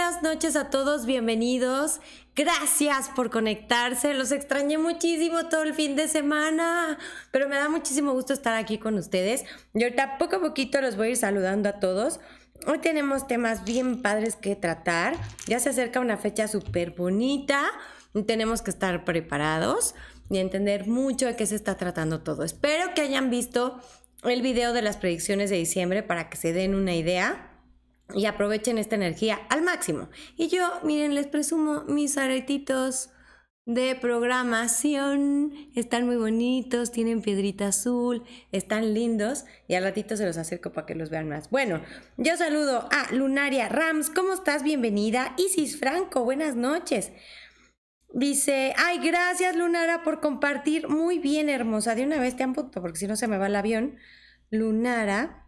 buenas noches a todos, bienvenidos. Gracias por conectarse, los extrañé muchísimo todo el fin de semana, pero me da muchísimo gusto estar aquí con ustedes. Y ahorita poco a poquito los voy a ir saludando a todos. Hoy tenemos temas bien padres que tratar. Ya se acerca una fecha súper bonita, tenemos que estar preparados y entender mucho de qué se está tratando todo. Espero que hayan visto el video de las predicciones de diciembre para que se den una idea y aprovechen esta energía al máximo. Y yo, miren, les presumo mis aretitos de programación. Están muy bonitos, tienen piedrita azul, están lindos. Y al ratito se los acerco para que los vean más. Bueno, yo saludo a Lunaria Rams. ¿Cómo estás? Bienvenida. Isis Franco, buenas noches. Dice, ay, gracias Lunara por compartir. Muy bien, hermosa. De una vez te han porque si no se me va el avión. Lunara.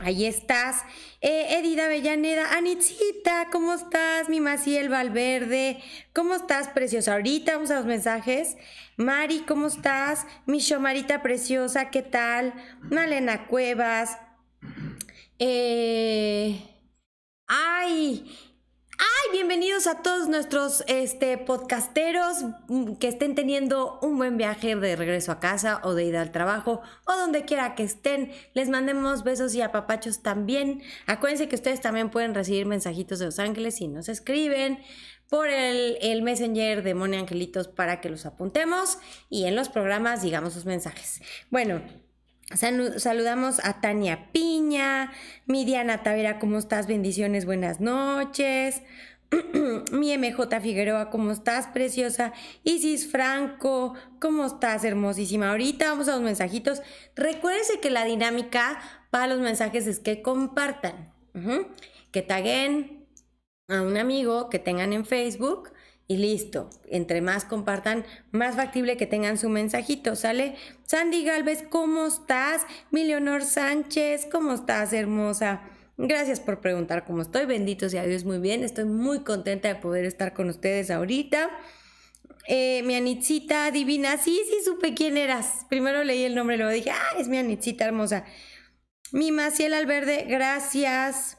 Ahí estás. Eh, Edida Avellaneda, Anitzita, ¿cómo estás? Mi Maciel Valverde, ¿cómo estás, preciosa? Ahorita vamos a los mensajes. Mari, ¿cómo estás? Mi Shomarita preciosa, ¿qué tal? Malena Cuevas. Eh... Ay, Ay, bienvenidos a todos nuestros este, podcasteros mm, que estén teniendo un buen viaje de regreso a casa o de ida al trabajo o donde quiera que estén. Les mandemos besos y apapachos también. Acuérdense que ustedes también pueden recibir mensajitos de Los Ángeles si nos escriben por el, el, messenger de Mone Angelitos para que los apuntemos y en los programas digamos sus mensajes. Bueno, saludamos a Tania Piña, mi Diana Tavera, ¿cómo estás? Bendiciones, buenas noches. mi MJ Figueroa, ¿cómo estás, preciosa? Isis Franco, ¿cómo estás, hermosísima? Ahorita vamos a los mensajitos. Recuérdense que la dinámica para los mensajes es que compartan, que taguen a un amigo que tengan en Facebook y listo. Entre más compartan, más factible que tengan su mensajito, ¿sale? Sandy Galvez, ¿cómo estás? Milionor Sánchez, ¿cómo estás, hermosa? Gracias por preguntar cómo estoy. Bendito sea Dios, muy bien. Estoy muy contenta de poder estar con ustedes ahorita. Eh, mi Anitzita divina, sí, sí supe quién eras. Primero leí el nombre, luego dije, ah, es mi Anitzita hermosa. Mi Maciel Alverde, gracias.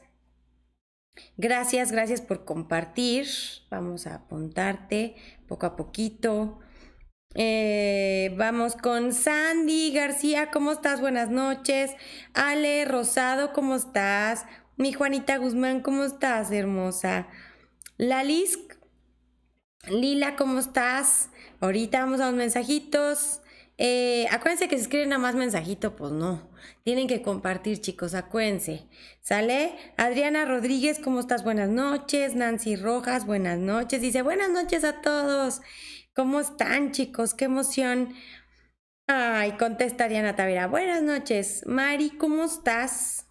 Gracias, gracias por compartir. Vamos a apuntarte poco a poquito. Eh, vamos con Sandy García, ¿cómo estás? Buenas noches. Ale Rosado, ¿cómo estás? Mi Juanita Guzmán, ¿cómo estás, hermosa? Lalisk, Lila, ¿cómo estás? Ahorita vamos a los mensajitos. Eh, acuérdense que se escriben nada más mensajito, pues no. Tienen que compartir, chicos, acuérdense. ¿Sale? Adriana Rodríguez, ¿cómo estás? Buenas noches. Nancy Rojas, buenas noches. Dice, buenas noches a todos. ¿Cómo están, chicos? Qué emoción. Ay, contesta Diana Tavera. Buenas noches. Mari, ¿cómo estás?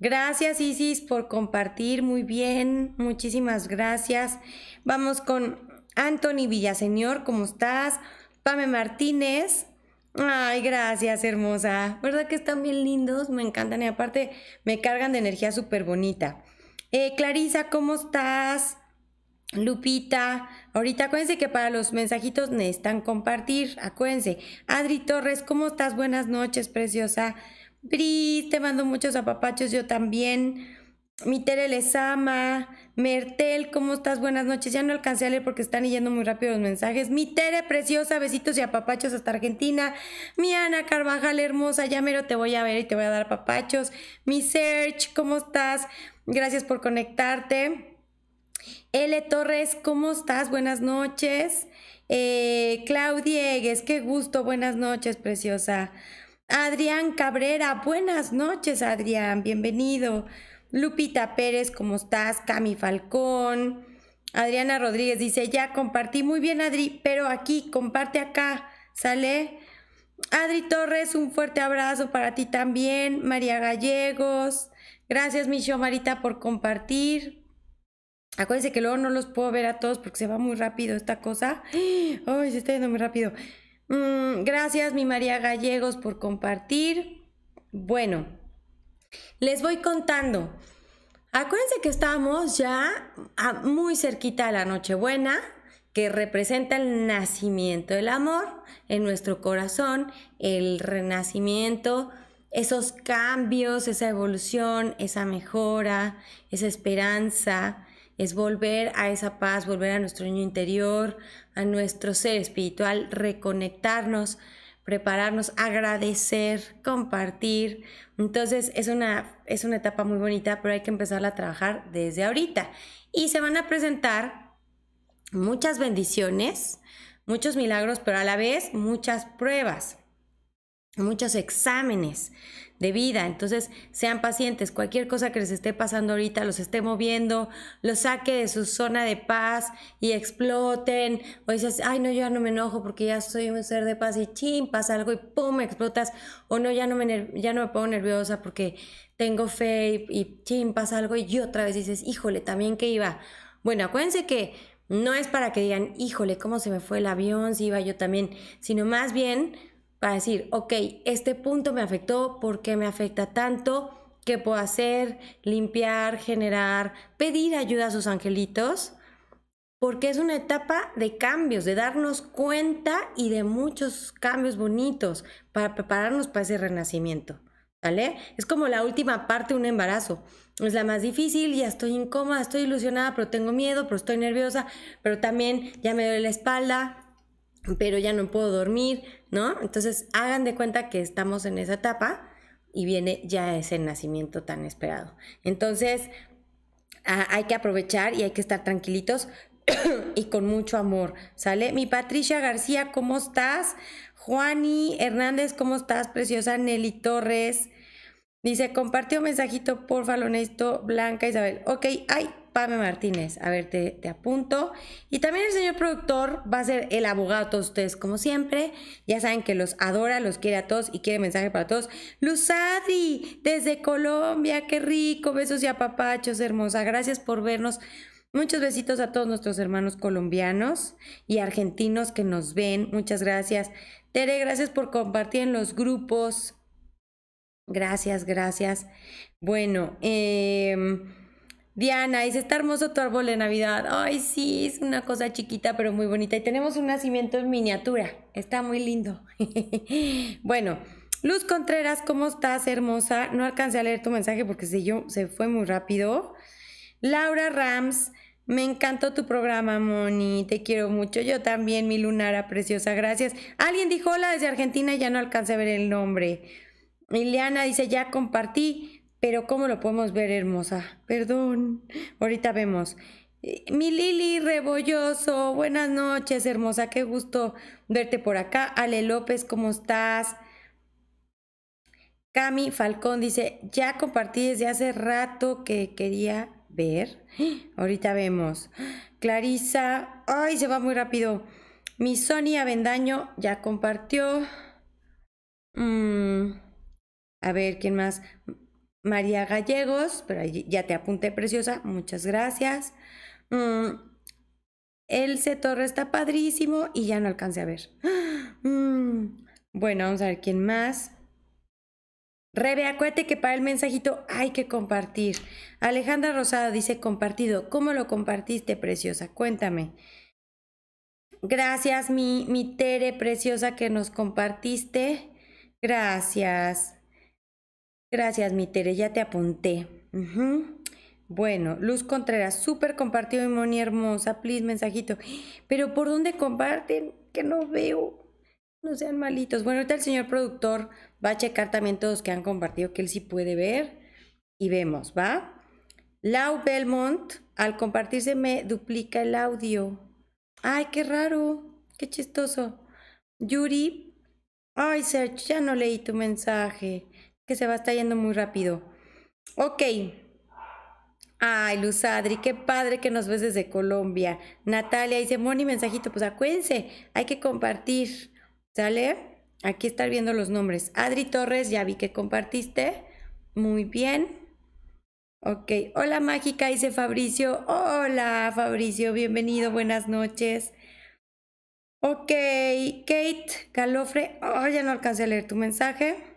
Gracias, Isis, por compartir. Muy bien. Muchísimas gracias. Vamos con Anthony Villaseñor. ¿Cómo estás? Pame Martínez. Ay, gracias, hermosa. ¿Verdad que están bien lindos? Me encantan y aparte me cargan de energía súper bonita. Eh, Clarisa, ¿cómo estás? Lupita, ahorita acuérdense que para los mensajitos necesitan compartir, acuérdense. Adri Torres, ¿cómo estás? Buenas noches, preciosa. bri te mando muchos apapachos, yo también. Mi Tere les ama. Mertel, ¿cómo estás? Buenas noches. Ya no alcancé a leer porque están yendo muy rápido los mensajes. Mi Tere preciosa, besitos y apapachos hasta Argentina. Mi Ana Carvajal hermosa, ya mero te voy a ver y te voy a dar papachos. Mi Serge, ¿cómo estás? Gracias por conectarte. L. Torres, ¿cómo estás? Buenas noches. Eh, Claudia qué gusto. Buenas noches, preciosa. Adrián Cabrera, buenas noches, Adrián. Bienvenido. Lupita Pérez, ¿cómo estás? Cami Falcón. Adriana Rodríguez dice, ya compartí muy bien Adri, pero aquí, comparte acá, ¿sale? Adri Torres, un fuerte abrazo para ti también. María Gallegos, gracias mi Marita por compartir. Acuérdense que luego no los puedo ver a todos porque se va muy rápido esta cosa. Ay, se está yendo muy rápido. Mm, gracias mi María Gallegos por compartir. Bueno, les voy contando. Acuérdense que estamos ya ah, muy cerquita de la Nochebuena, que representa el nacimiento del amor en nuestro corazón, el renacimiento, esos cambios, esa evolución, esa mejora, esa esperanza, es volver a esa paz, volver a nuestro niño interior, a nuestro ser espiritual, reconectarnos prepararnos, agradecer, compartir. Entonces es una, es una etapa muy bonita, pero hay que empezarla a trabajar desde ahorita. Y se van a presentar muchas bendiciones, muchos milagros, pero a la vez muchas pruebas, muchos exámenes de vida. Entonces, sean pacientes, cualquier cosa que les esté pasando ahorita, los esté moviendo, los saque de su zona de paz y exploten. O dices, ay, no, ya no me enojo porque ya soy un ser de paz y chin, pasa algo y pum, explotas. O no, ya no me, ya no me pongo nerviosa porque tengo fe y, y pasa algo y otra vez dices, híjole, también que iba. Bueno, acuérdense que no es para que digan, híjole, cómo se me fue el avión, si iba yo también, sino más bien para decir, ok, este punto me afectó, porque me afecta tanto? ¿Qué puedo hacer? Limpiar, generar, pedir ayuda a sus angelitos, porque es una etapa de cambios, de darnos cuenta y de muchos cambios bonitos para prepararnos para ese renacimiento. ¿Vale? Es como la última parte de un embarazo. Es la más difícil, ya estoy incómoda, estoy ilusionada, pero tengo miedo, pero estoy nerviosa, pero también ya me duele la espalda, pero ya no puedo dormir, ¿no? Entonces hagan de cuenta que estamos en esa etapa y viene ya ese nacimiento tan esperado. Entonces hay que aprovechar y hay que estar tranquilitos y con mucho amor, ¿sale? Mi Patricia García, ¿cómo estás? Juani Hernández, ¿cómo estás? Preciosa Nelly Torres. Dice, compartió un mensajito, por Falonesto Blanca Isabel. Ok, ay, Pame Martínez. A ver, te, te, apunto. Y también el señor productor va a ser el abogado de todos ustedes, como siempre. Ya saben que los adora, los quiere a todos y quiere mensaje para todos. Luzadi, desde Colombia, qué rico. Besos y apapachos, hermosa. Gracias por vernos. Muchos besitos a todos nuestros hermanos colombianos y argentinos que nos ven. Muchas gracias. Tere, gracias por compartir en los grupos. Gracias, gracias. Bueno, eh, Diana, dice, está hermoso tu árbol de Navidad. Ay, sí, es una cosa chiquita, pero muy bonita. Y tenemos un nacimiento en miniatura. Está muy lindo. bueno, Luz Contreras, ¿cómo estás, hermosa? No alcancé a leer tu mensaje porque se, yo, se fue muy rápido. Laura Rams, me encantó tu programa, Moni. Te quiero mucho. Yo también, mi lunara preciosa. Gracias. Alguien dijo hola desde Argentina y ya no alcancé a ver el nombre. Ileana dice, ya compartí, pero ¿cómo lo podemos ver, hermosa? Perdón, ahorita vemos. Eh, mi Lili Rebolloso, buenas noches, hermosa, qué gusto verte por acá. Ale López, ¿cómo estás? Cami Falcón dice, ya compartí desde hace rato que quería ver. Ahorita vemos. Clarisa, ay, se va muy rápido. Mi Sonia Avendaño ya compartió. Mmm... A ver, ¿quién más? María Gallegos, pero ya te apunté, preciosa. Muchas gracias. El mm, Elce Torre está padrísimo y ya no alcancé a ver. Mm, bueno, vamos a ver quién más. Rebe, acuérdate que para el mensajito hay que compartir. Alejandra Rosada dice compartido. ¿Cómo lo compartiste, preciosa? Cuéntame. Gracias, mi, mi Tere preciosa que nos compartiste. Gracias. Gracias, mi Tere, ya te apunté. Bueno, Luz Contreras, súper compartido y muy hermosa, please, mensajito. Pero ¿por dónde comparten? Que no veo. No sean malitos. Bueno, ahorita el señor productor va a checar también todos que han compartido, que él sí puede ver. Y vemos, ¿va? Lau Belmont, al compartirse me duplica el audio. Ay, qué raro, qué chistoso. Yuri, ay, Serge, ya no leí tu mensaje que se va a estar yendo muy rápido. Ok. Ay, Luz Adri, qué padre que nos ves desde Colombia. Natalia dice, Moni, mensajito, pues acuérdense, hay que compartir. ¿Sale? Aquí estar viendo los nombres. Adri Torres, ya vi que compartiste. Muy bien. Ok, hola mágica, dice Fabricio. Hola Fabricio, bienvenido, buenas noches. Ok, Kate, Calofre, oh, ya no alcancé a leer tu mensaje.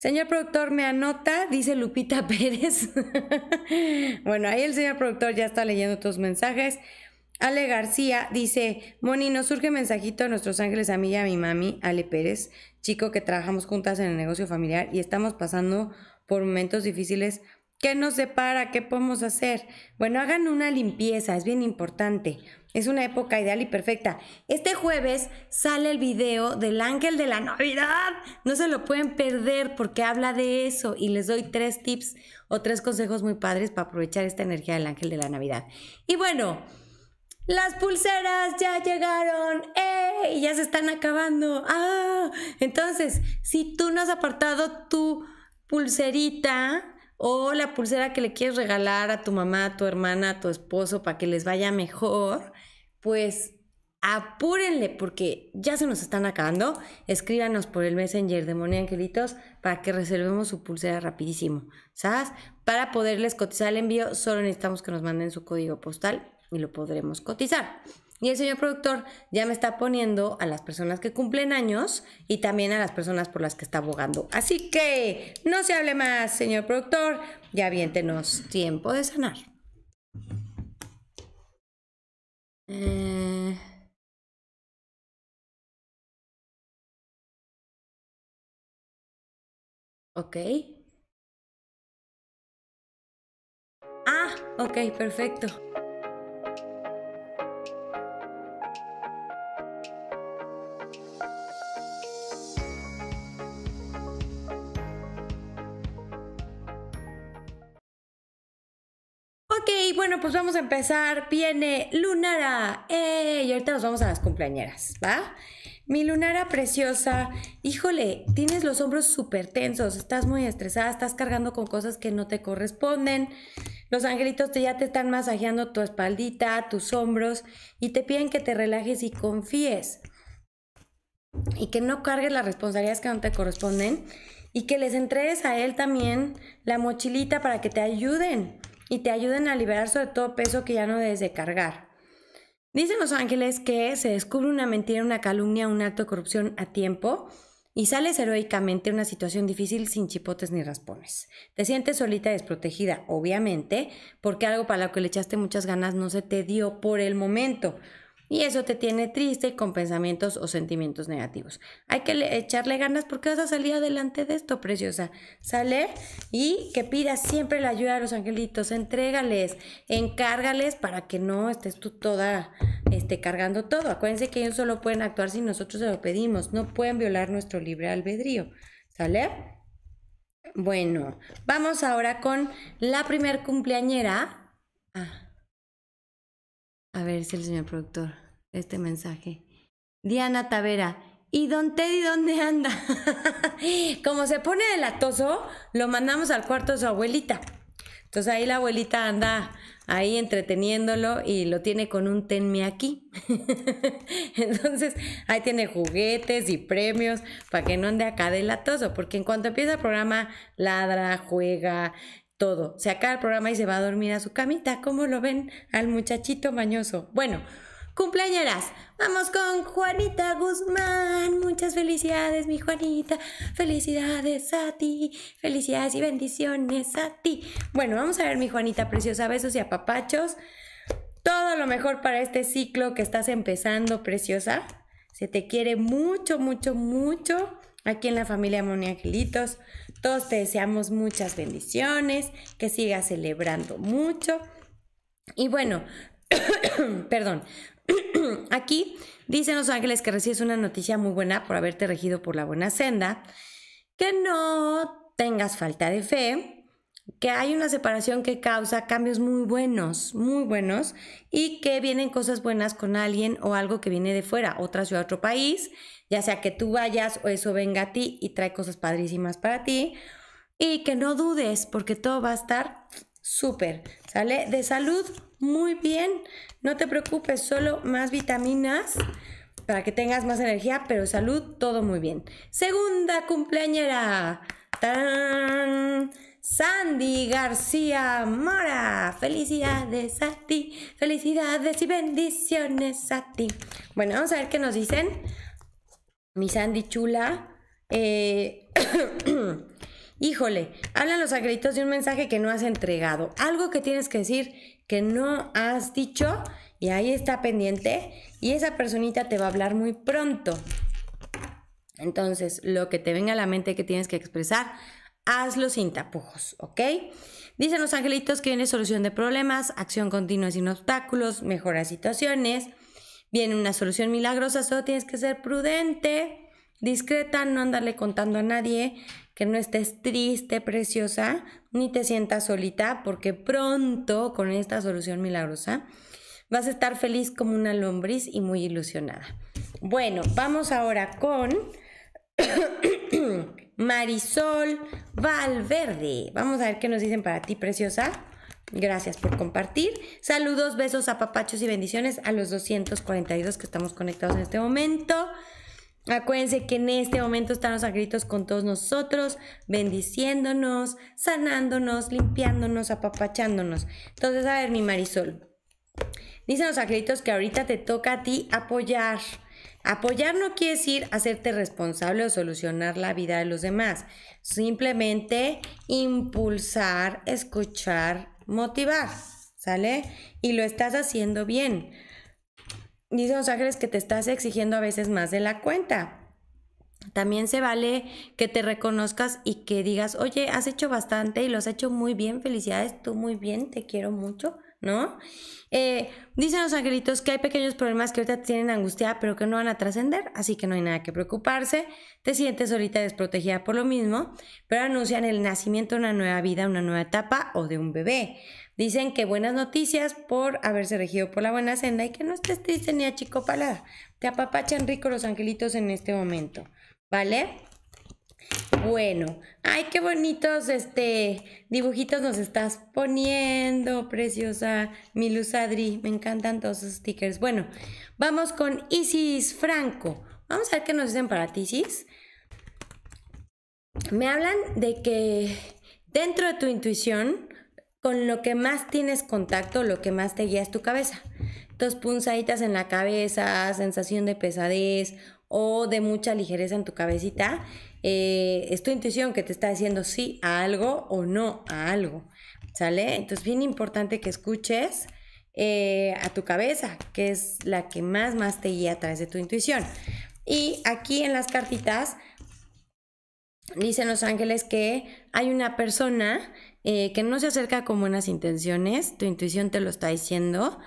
Señor productor, me anota, dice Lupita Pérez. bueno, ahí el señor productor ya está leyendo tus mensajes. Ale García dice, Moni, nos surge mensajito a nuestros ángeles a mí y a mi mami, Ale Pérez, chico que trabajamos juntas en el negocio familiar y estamos pasando por momentos difíciles. ¿Qué nos separa? ¿Qué podemos hacer? Bueno, hagan una limpieza, es bien importante. Es una época ideal y perfecta. Este jueves sale el video del ángel de la Navidad. No se lo pueden perder porque habla de eso y les doy tres tips o tres consejos muy padres para aprovechar esta energía del ángel de la Navidad. Y bueno, las pulseras ya llegaron. Y Ya se están acabando. ¡Ah! Entonces, si tú no has apartado tu pulserita, o la pulsera que le quieres regalar a tu mamá, a tu hermana, a tu esposo para que les vaya mejor, pues apúrenle porque ya se nos están acabando. Escríbanos por el Messenger de Moni Angelitos para que reservemos su pulsera rapidísimo, ¿sabes? Para poderles cotizar el envío solo necesitamos que nos manden su código postal y lo podremos cotizar. Y el señor productor ya me está poniendo a las personas que cumplen años y también a las personas por las que está abogando. Así que no se hable más, señor productor. Ya bien tenemos tiempo de sanar. Eh. Ok. Ah, ok, perfecto. pues vamos a empezar. Viene Lunara. Y ahorita nos vamos a las cumpleañeras, ¿va? Mi Lunara preciosa. Híjole, tienes los hombros súper tensos. Estás muy estresada. Estás cargando con cosas que no te corresponden. Los angelitos ya te están masajeando tu espaldita, tus hombros. Y te piden que te relajes y confíes. Y que no cargues las responsabilidades que no te corresponden. Y que les entregues a él también la mochilita para que te ayuden y te ayuden a liberar sobre todo peso que ya no debes de cargar. Dicen los ángeles que se descubre una mentira, una calumnia, un acto de corrupción a tiempo y sales heroicamente de una situación difícil sin chipotes ni raspones. Te sientes solita y desprotegida, obviamente, porque algo para lo que le echaste muchas ganas no se te dio por el momento y eso te tiene triste con pensamientos o sentimientos negativos. Hay que echarle ganas porque vas a salir adelante de esto, preciosa. Sale y que pidas siempre la ayuda de los angelitos, entrégales, encárgales para que no estés tú toda este, cargando todo. Acuérdense que ellos solo pueden actuar si nosotros se lo pedimos, no pueden violar nuestro libre albedrío. ¿Sale? Bueno, vamos ahora con la primer cumpleañera. Ah. A ver, si el señor productor este mensaje. Diana Tavera, ¿y don Teddy dónde anda? Como se pone de latoso, lo mandamos al cuarto de su abuelita. Entonces ahí la abuelita anda ahí entreteniéndolo y lo tiene con un tenme aquí. Entonces ahí tiene juguetes y premios para que no ande acá de latoso, porque en cuanto empieza el programa, ladra, juega, todo. Se acaba el programa y se va a dormir a su camita. ¿Cómo lo ven al muchachito mañoso? Bueno, Cumpleañeras, vamos con Juanita Guzmán. Muchas felicidades, mi Juanita. Felicidades a ti. Felicidades y bendiciones a ti. Bueno, vamos a ver, mi Juanita preciosa. Besos y apapachos. Todo lo mejor para este ciclo que estás empezando, preciosa. Se te quiere mucho, mucho, mucho aquí en la familia Moni Angelitos. Todos te deseamos muchas bendiciones, que sigas celebrando mucho. Y bueno, perdón, Aquí dicen los ángeles que recibes una noticia muy buena por haberte regido por la buena senda, que no tengas falta de fe, que hay una separación que causa cambios muy buenos, muy buenos, y que vienen cosas buenas con alguien o algo que viene de fuera, otra ciudad, otro país, ya sea que tú vayas o eso venga a ti y trae cosas padrísimas para ti, y que no dudes porque todo va a estar Súper, ¿sale? De salud, muy bien. No te preocupes, solo más vitaminas para que tengas más energía, pero salud, todo muy bien. Segunda cumpleañera. Sandy García Mora. Felicidades a ti. Felicidades y bendiciones a ti. Bueno, vamos a ver qué nos dicen. Mi Sandy chula. Eh... Híjole, hablan los angelitos de un mensaje que no has entregado, algo que tienes que decir que no has dicho y ahí está pendiente y esa personita te va a hablar muy pronto. Entonces, lo que te venga a la mente que tienes que expresar, hazlo sin tapujos, ¿ok? Dicen los angelitos que viene solución de problemas, acción continua sin obstáculos, mejora situaciones, viene una solución milagrosa, solo tienes que ser prudente discreta, no andarle contando a nadie, que no estés triste, preciosa, ni te sientas solita, porque pronto con esta solución milagrosa vas a estar feliz como una lombriz y muy ilusionada. Bueno, vamos ahora con Marisol Valverde. Vamos a ver qué nos dicen para ti, preciosa. Gracias por compartir. Saludos, besos, apapachos y bendiciones a los 242 que estamos conectados en este momento. Acuérdense que en este momento están los gritos con todos nosotros, bendiciéndonos, sanándonos, limpiándonos, apapachándonos. Entonces, a ver, mi Marisol, dicen los a que ahorita te toca a ti apoyar. Apoyar no quiere decir hacerte responsable o solucionar la vida de los demás, simplemente impulsar, escuchar, motivar, ¿sale? Y lo estás haciendo bien. Dicen los ángeles que te estás exigiendo a veces más de la cuenta. También se vale que te reconozcas y que digas, oye, has hecho bastante y lo has hecho muy bien, felicidades, tú muy bien, te quiero mucho, ¿no? Eh, dicen los angelitos que hay pequeños problemas que ahorita tienen angustia, pero que no van a trascender, así que no hay nada que preocuparse, te sientes ahorita desprotegida por lo mismo, pero anuncian el nacimiento de una nueva vida, una nueva etapa o de un bebé. Dicen que buenas noticias por haberse regido por la buena senda y que no estés triste ni palada Te apapachan rico los angelitos en este momento, ¿vale? Bueno, ay, qué bonitos este dibujitos nos estás poniendo, preciosa Adri. Me encantan todos esos stickers. Bueno, vamos con Isis Franco. Vamos a ver qué nos dicen para ti, Isis. Me hablan de que dentro de tu intuición con lo que más tienes contacto, lo que más te guía es tu cabeza. Entonces, punzaditas en la cabeza, sensación de pesadez o de mucha ligereza en tu cabecita, eh, es tu intuición que te está diciendo sí a algo o no a algo. ¿Sale? Entonces, bien importante que escuches eh, a tu cabeza, que es la que más, más te guía a través de tu intuición. Y aquí en las cartitas dicen los ángeles que hay una persona eh, que no se acerca con buenas intenciones, tu intuición te lo está diciendo,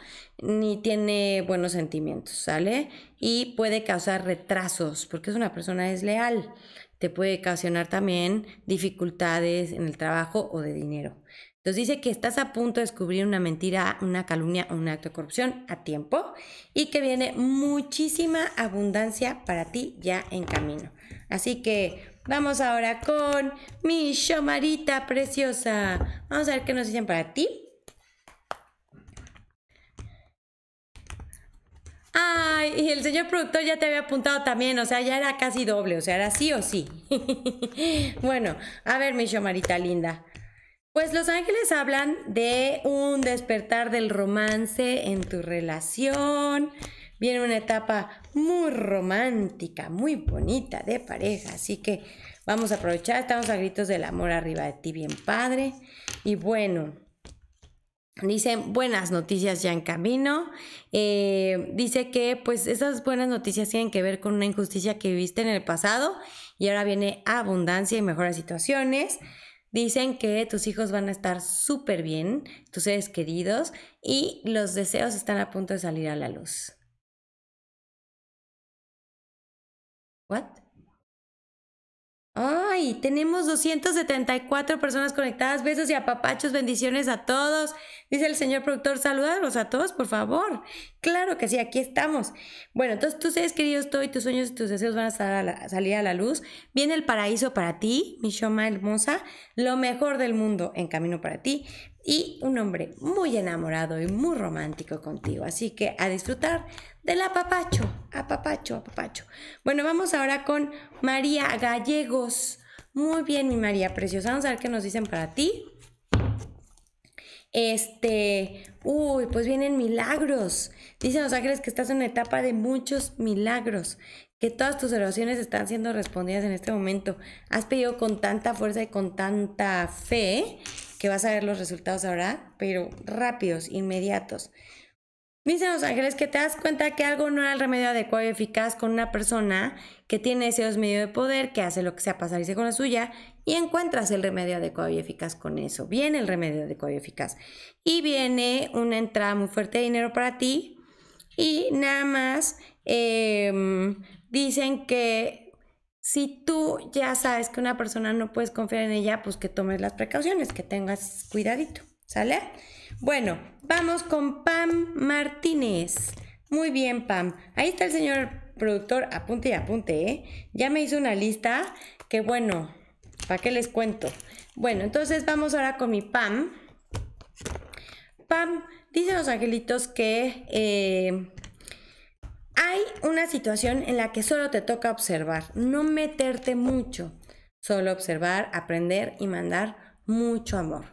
ni tiene buenos sentimientos, ¿sale? Y puede causar retrasos, porque es una persona desleal. Te puede ocasionar también dificultades en el trabajo o de dinero. Entonces dice que estás a punto de descubrir una mentira, una calumnia o un acto de corrupción a tiempo y que viene muchísima abundancia para ti ya en camino. Así que Vamos ahora con mi Shomarita preciosa. Vamos a ver qué nos dicen para ti. Ay, y el señor productor ya te había apuntado también, o sea, ya era casi doble, o sea, era sí o sí. bueno, a ver, mi Shomarita linda. Pues los ángeles hablan de un despertar del romance en tu relación, viene una etapa muy romántica, muy bonita de pareja. Así que vamos a aprovechar. Estamos a gritos del amor arriba de ti, bien padre. Y bueno. Dicen buenas noticias ya en camino. Eh, dice que pues esas buenas noticias tienen que ver con una injusticia que viviste en el pasado y ahora viene abundancia y mejores situaciones. Dicen que tus hijos van a estar súper bien, tus seres queridos, y los deseos están a punto de salir a la luz. ¡Ay! Tenemos 274 personas conectadas. Besos y apapachos, bendiciones a todos. Dice el señor productor, saludarlos a todos, por favor. Claro que sí, aquí estamos. Bueno, entonces tú, sabes queridos, todo y tus sueños y tus deseos van a, salir a la luz. Viene el paraíso para ti, mi Shoma hermosa. Lo mejor del mundo en camino para ti. Y un hombre muy enamorado y muy romántico contigo. Así que a disfrutar del apapacho, apapacho, apapacho. Bueno, vamos ahora con María Gallegos. Muy bien, mi María preciosa. Vamos a ver qué nos dicen para ti. Este, uy, pues vienen milagros. Dicen los ángeles que estás en una etapa de muchos milagros, que todas tus oraciones están siendo respondidas en este momento. Has pedido con tanta fuerza y con tanta fe que vas a ver los resultados ahora, pero rápidos, inmediatos. Dicen los ángeles que te das cuenta que algo no era el remedio adecuado y eficaz con una persona que tiene ese medio de poder, que hace lo que sea pasar y con la suya, y encuentras el remedio adecuado y eficaz con eso. Viene el remedio adecuado y eficaz. Y viene una entrada muy fuerte de dinero para ti. Y nada más em, dicen que si tú ya sabes que una persona no puedes confiar en ella, pues que tomes las precauciones, que tengas cuidadito. ¿Sale? Bueno, vamos con Pam Martínez. Muy bien, Pam. Ahí está el señor productor. Apunte y apunte, ¿eh? Ya me hizo una lista que, bueno, ¿para qué les cuento? Bueno, entonces vamos ahora con mi Pam. Pam, dicen los angelitos que eh, hay una situación en la que solo te toca observar, no meterte mucho, solo observar, aprender y mandar mucho amor.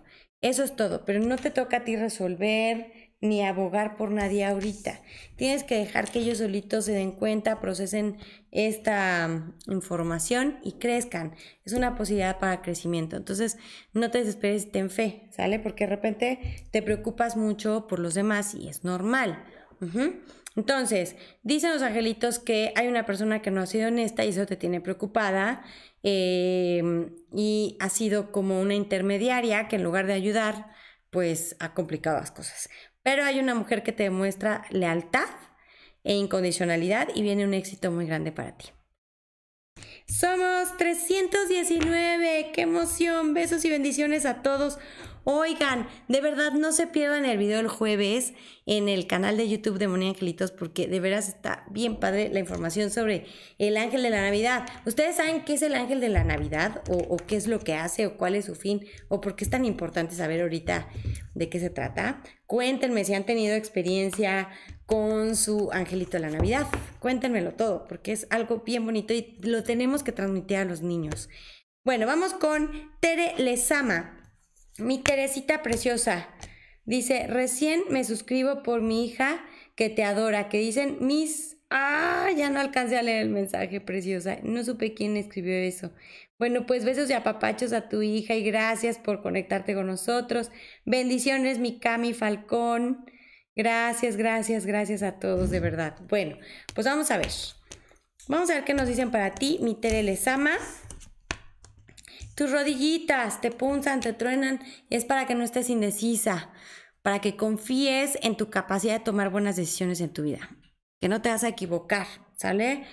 Eso es todo, pero no te toca a ti resolver ni abogar por nadie ahorita. Tienes que dejar que ellos solitos se den cuenta, procesen esta mm, información y crezcan. Es una posibilidad para crecimiento. Entonces, no te desesperes y ten fe, ¿sale? Porque de repente te preocupas mucho por los demás y es normal. Entonces, dicen los angelitos que hay una persona que no ha sido honesta y eso te tiene preocupada. Eh, y ha sido como una intermediaria que en lugar de ayudar, pues ha complicado las cosas. Pero hay una mujer que te demuestra lealtad e incondicionalidad y viene un éxito muy grande para ti. Somos 319, qué emoción, besos y bendiciones a todos. Oigan, de verdad no se pierdan el video el jueves en el canal de YouTube de Moni Angelitos porque de veras está bien padre la información sobre el ángel de la Navidad. ¿Ustedes saben qué es el ángel de la Navidad o, o qué es lo que hace o cuál es su fin o por qué es tan importante saber ahorita de qué se trata? Cuéntenme si han tenido experiencia con su angelito de la Navidad. Cuéntenmelo todo, porque es algo bien bonito y lo tenemos que transmitir a los niños. Bueno, vamos con Tere Lezama, mi Teresita preciosa. Dice, recién me suscribo por mi hija que te adora, que dicen mis... Ah, ya no alcancé a leer el mensaje, preciosa. No supe quién escribió eso. Bueno, pues besos y apapachos a tu hija y gracias por conectarte con nosotros. Bendiciones, mi Cami Falcón. Gracias, gracias, gracias a todos, de verdad. Bueno, pues vamos a ver. Vamos a ver qué nos dicen para ti, mi Tere Tus rodillitas te punzan, te truenan es para que no estés indecisa, para que confíes en tu capacidad de tomar buenas decisiones en tu vida, que no te vas a equivocar, ¿sale?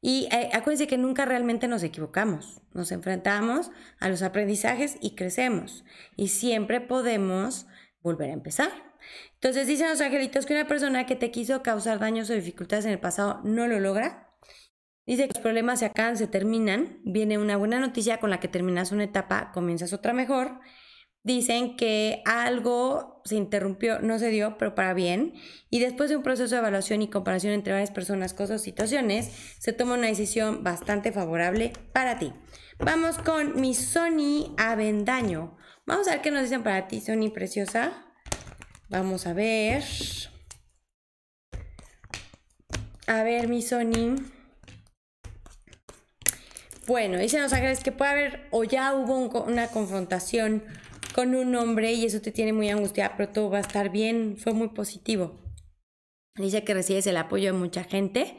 Y eh, acuérdense que nunca realmente nos equivocamos, nos enfrentamos a los aprendizajes y crecemos y siempre podemos volver a empezar. Entonces dicen los angelitos que una persona que te quiso causar daños o dificultades en el pasado no lo logra. Dice que los problemas se acaban, se terminan. Viene una buena noticia con la que terminas una etapa, comienzas otra mejor. Dicen que algo se interrumpió, no se dio, pero para bien. Y después de un proceso de evaluación y comparación entre varias personas, cosas, situaciones, se toma una decisión bastante favorable para ti. Vamos con mi Sony Avendaño. Vamos a ver qué nos dicen para ti, Sony Preciosa. Vamos a ver. A ver, mi Sony. Bueno, dice, nos ángeles que puede haber o ya hubo una confrontación con un hombre y eso te tiene muy angustiada, pero todo va a estar bien. Fue muy positivo. Dice que recibes el apoyo de mucha gente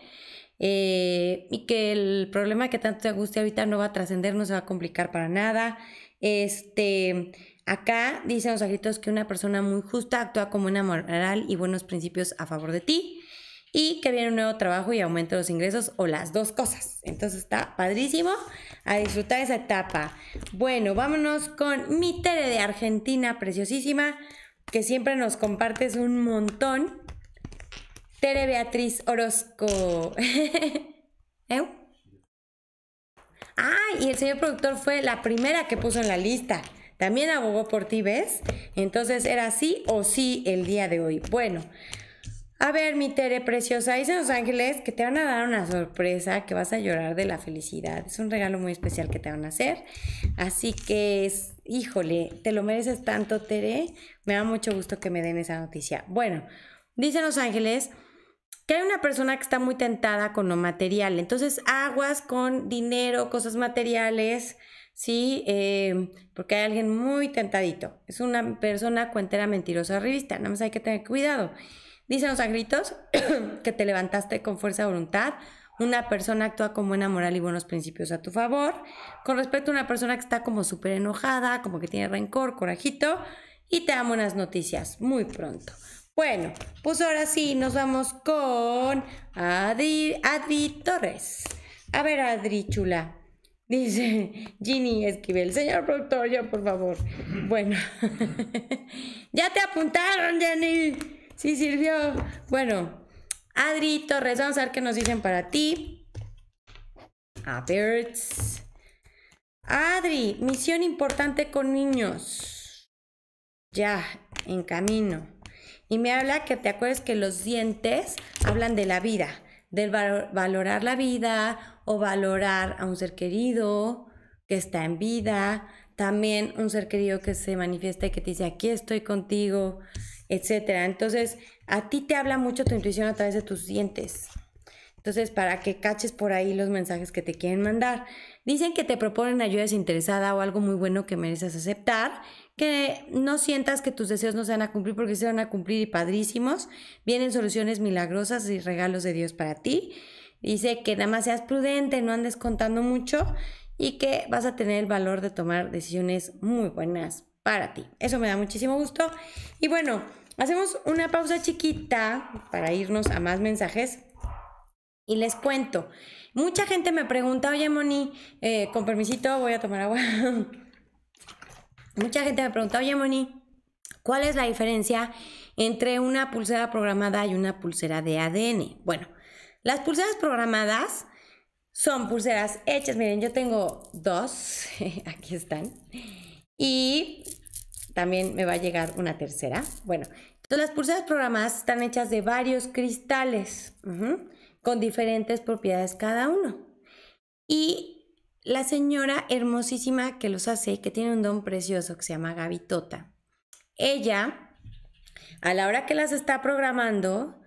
eh, y que el problema que tanto te angustia ahorita no va a trascender, no se va a complicar para nada. Este Acá dicen los agritos que una persona muy justa actúa como una moral y buenos principios a favor de ti y que viene un nuevo trabajo y aumento los ingresos o las dos cosas. Entonces está padrísimo a disfrutar esa etapa. Bueno, vámonos con mi Tere de Argentina, preciosísima, que siempre nos compartes un montón. Tere Beatriz Orozco. ¿Eh? Ah, y el señor productor fue la primera que puso en la lista. También abogó por ti, ¿ves? Entonces era sí o sí el día de hoy. Bueno, a ver, mi Tere preciosa, Dice los ángeles que te van a dar una sorpresa, que vas a llorar de la felicidad. Es un regalo muy especial que te van a hacer. Así que, es, híjole, te lo mereces tanto, Tere. Me da mucho gusto que me den esa noticia. Bueno, dice los ángeles que hay una persona que está muy tentada con lo material. Entonces, aguas con dinero, cosas materiales. ¿sí? Em, porque hay alguien muy tentadito. Es una persona cuentera, mentirosa, revista. Nada más hay que tener cuidado. Dicen los gritos que te levantaste con fuerza de voluntad. Una persona actúa con buena moral y buenos principios a tu favor. Con respecto a una persona que está como súper enojada, como que tiene rencor, corajito. Y te dan buenas noticias muy pronto. Bueno, pues ahora sí, nos vamos con Adri, Adri Torres. A ver, Adri Chula, Dice Ginny Esquivel, señor productor, Ya por favor. Bueno, ya te apuntaron, Jenny. Sí sirvió. Bueno, Adri Torres, vamos a ver qué nos dicen para ti. A ver. Adri, misión importante con niños. Ya, en camino. Y me habla que te acuerdes que los dientes hablan de la vida, del valorar la vida, o valorar a un ser querido que está en vida, también un ser querido que se manifiesta y que te dice, aquí estoy contigo, etc. Entonces, a ti te habla mucho tu intuición a través de tus dientes. Entonces, para que caches por ahí los mensajes que te quieren mandar. Dicen que te proponen ayuda desinteresada o algo muy bueno que mereces aceptar, que no sientas que tus deseos no se van a cumplir porque se van a cumplir y padrísimos. Vienen soluciones milagrosas y regalos de Dios para ti. Dice que nada más seas prudente, no andes contando mucho y que vas a tener el valor de tomar decisiones muy buenas para ti. Eso me da muchísimo gusto. Y bueno, hacemos una pausa chiquita para irnos a más mensajes. Y les cuento, mucha gente me pregunta, oye Moni, eh, con permisito voy a tomar agua. mucha gente me pregunta, oye Moni, ¿cuál es la diferencia entre una pulsera programada y una pulsera de ADN? Bueno, las pulseras programadas son pulseras hechas, miren, yo tengo dos, aquí están, y también me va a llegar una tercera. Bueno, las pulseras programadas están hechas de varios cristales con diferentes propiedades cada uno. Y la señora hermosísima que los hace, que tiene un don precioso que se llama Gavitota, ella, a la hora que las está programando,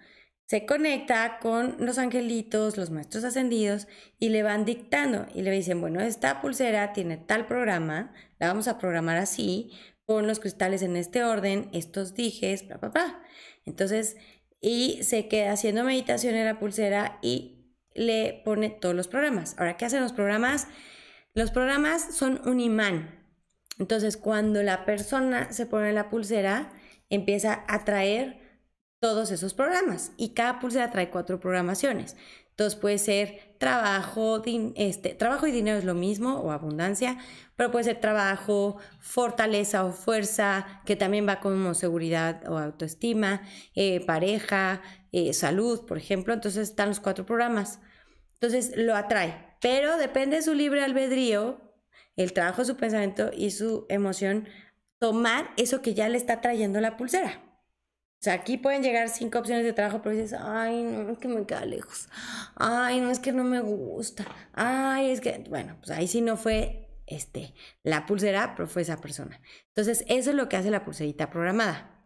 se conecta con los angelitos, los maestros ascendidos, y le van dictando y le dicen, bueno, esta pulsera tiene tal programa, la vamos a programar así, pon los cristales en este orden, estos dijes, bla, bla, bla. Entonces, y se queda haciendo meditación en la pulsera y le pone todos los programas. Ahora, ¿qué hacen los programas? Los programas son un imán. Entonces, cuando la persona se pone la pulsera, empieza a atraer todos esos programas y cada pulsera trae cuatro programaciones. Entonces puede ser trabajo, este, trabajo y dinero es lo mismo o abundancia, pero puede ser trabajo, fortaleza o fuerza, que también va como seguridad o autoestima, eh, pareja, eh, salud, por ejemplo. Entonces están los cuatro programas. Entonces lo atrae, pero depende de su libre albedrío, el trabajo, su pensamiento y su emoción, tomar eso que ya le está trayendo la pulsera. O sea, aquí pueden llegar cinco opciones de trabajo, pero dices, ay, no, es que me queda lejos. Ay, no, es que no me gusta. Ay, es que, bueno, pues ahí sí no fue este, la pulsera, pero fue esa persona. Entonces, eso es lo que hace la pulserita programada.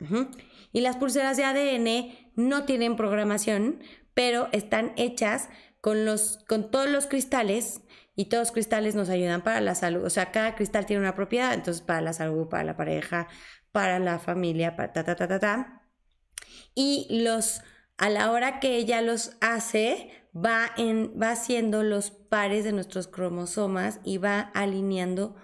Y las pulseras de ADN no tienen programación, pero están hechas con, los, con todos los cristales y todos los cristales nos ayudan para la salud. O sea, cada cristal tiene una propiedad, entonces para la salud, para la pareja, para la familia, para ta, ta, ta, ta, ta y los a la hora que ella los hace va en va haciendo los pares de nuestros cromosomas y va alineando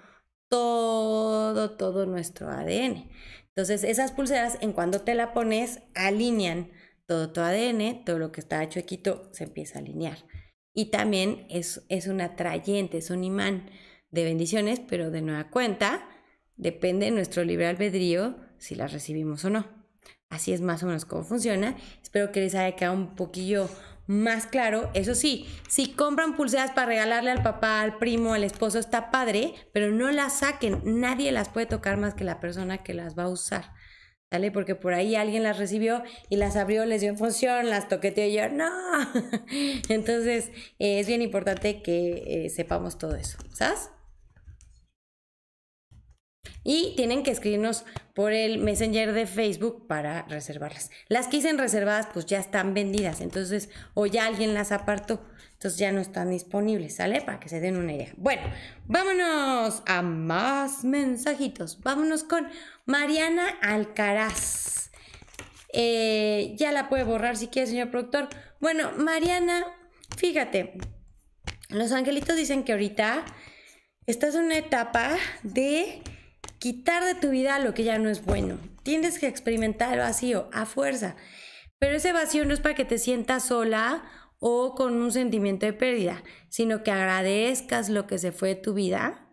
todo todo nuestro ADN. Entonces, esas pulseras en cuando te la pones alinean todo tu ADN, todo lo que está chuequito se empieza a alinear. Y también es, es un atrayente, es un imán de bendiciones, pero de nueva cuenta, depende de nuestro libre albedrío si las recibimos o no. Así es más o menos cómo funciona. Espero que les haya quedado un poquillo más claro. Eso sí, si compran pulseras para regalarle al papá, al primo, al esposo, está padre, pero no las saquen. Nadie las puede tocar más que la persona que las va a usar. ¿Sale? Porque por ahí alguien las recibió y las abrió, les dio en función, las toqueteó y yo, ¡no! Entonces, eh, es bien importante que eh, sepamos todo eso, ¿sabes? Y tienen que escribirnos por el Messenger de Facebook para reservarlas. Las que dicen reservadas, pues ya están vendidas, entonces, o ya alguien las apartó, entonces ya no están disponibles, ¿sale? Para que se den una idea. Bueno, vámonos a más mensajitos. Vámonos con Mariana Alcaraz. Eh, ya la puede borrar si quiere, señor productor. Bueno, Mariana, fíjate, los angelitos dicen que ahorita estás en una etapa de quitar de tu vida lo que ya no es bueno. Tienes que experimentar el vacío a fuerza. Pero ese vacío no es para que te sientas sola o con un sentimiento de pérdida, sino que agradezcas lo que se fue de tu vida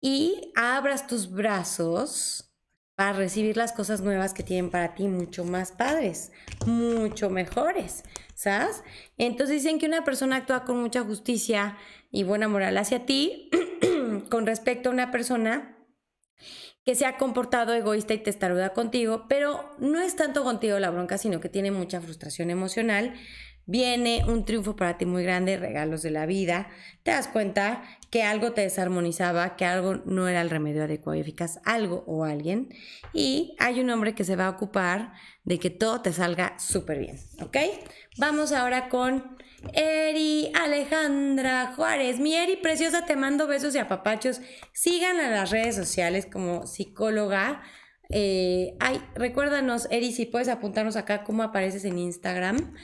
y abras tus brazos para recibir las cosas nuevas que tienen para ti, mucho más padres, mucho mejores, ¿sabes? Entonces dicen que una persona actúa con mucha justicia y buena moral hacia ti con respecto a una persona que se ha comportado egoísta y testaruda contigo, pero no es tanto contigo la bronca, sino que tiene mucha frustración emocional. Viene un triunfo para ti muy grande, regalos de la vida. Te das cuenta que algo te desarmonizaba, que algo no era el remedio adecuado y eficaz, algo o alguien. Y hay un hombre que se va a ocupar de que todo te salga súper bien, ¿ok? Vamos ahora con Eri Alejandra Juárez. Mi Eri preciosa, te mando besos y apapachos. Sigan a las redes sociales como psicóloga. Eh, ay, recuérdanos, Eri, si puedes apuntarnos acá cómo apareces en Instagram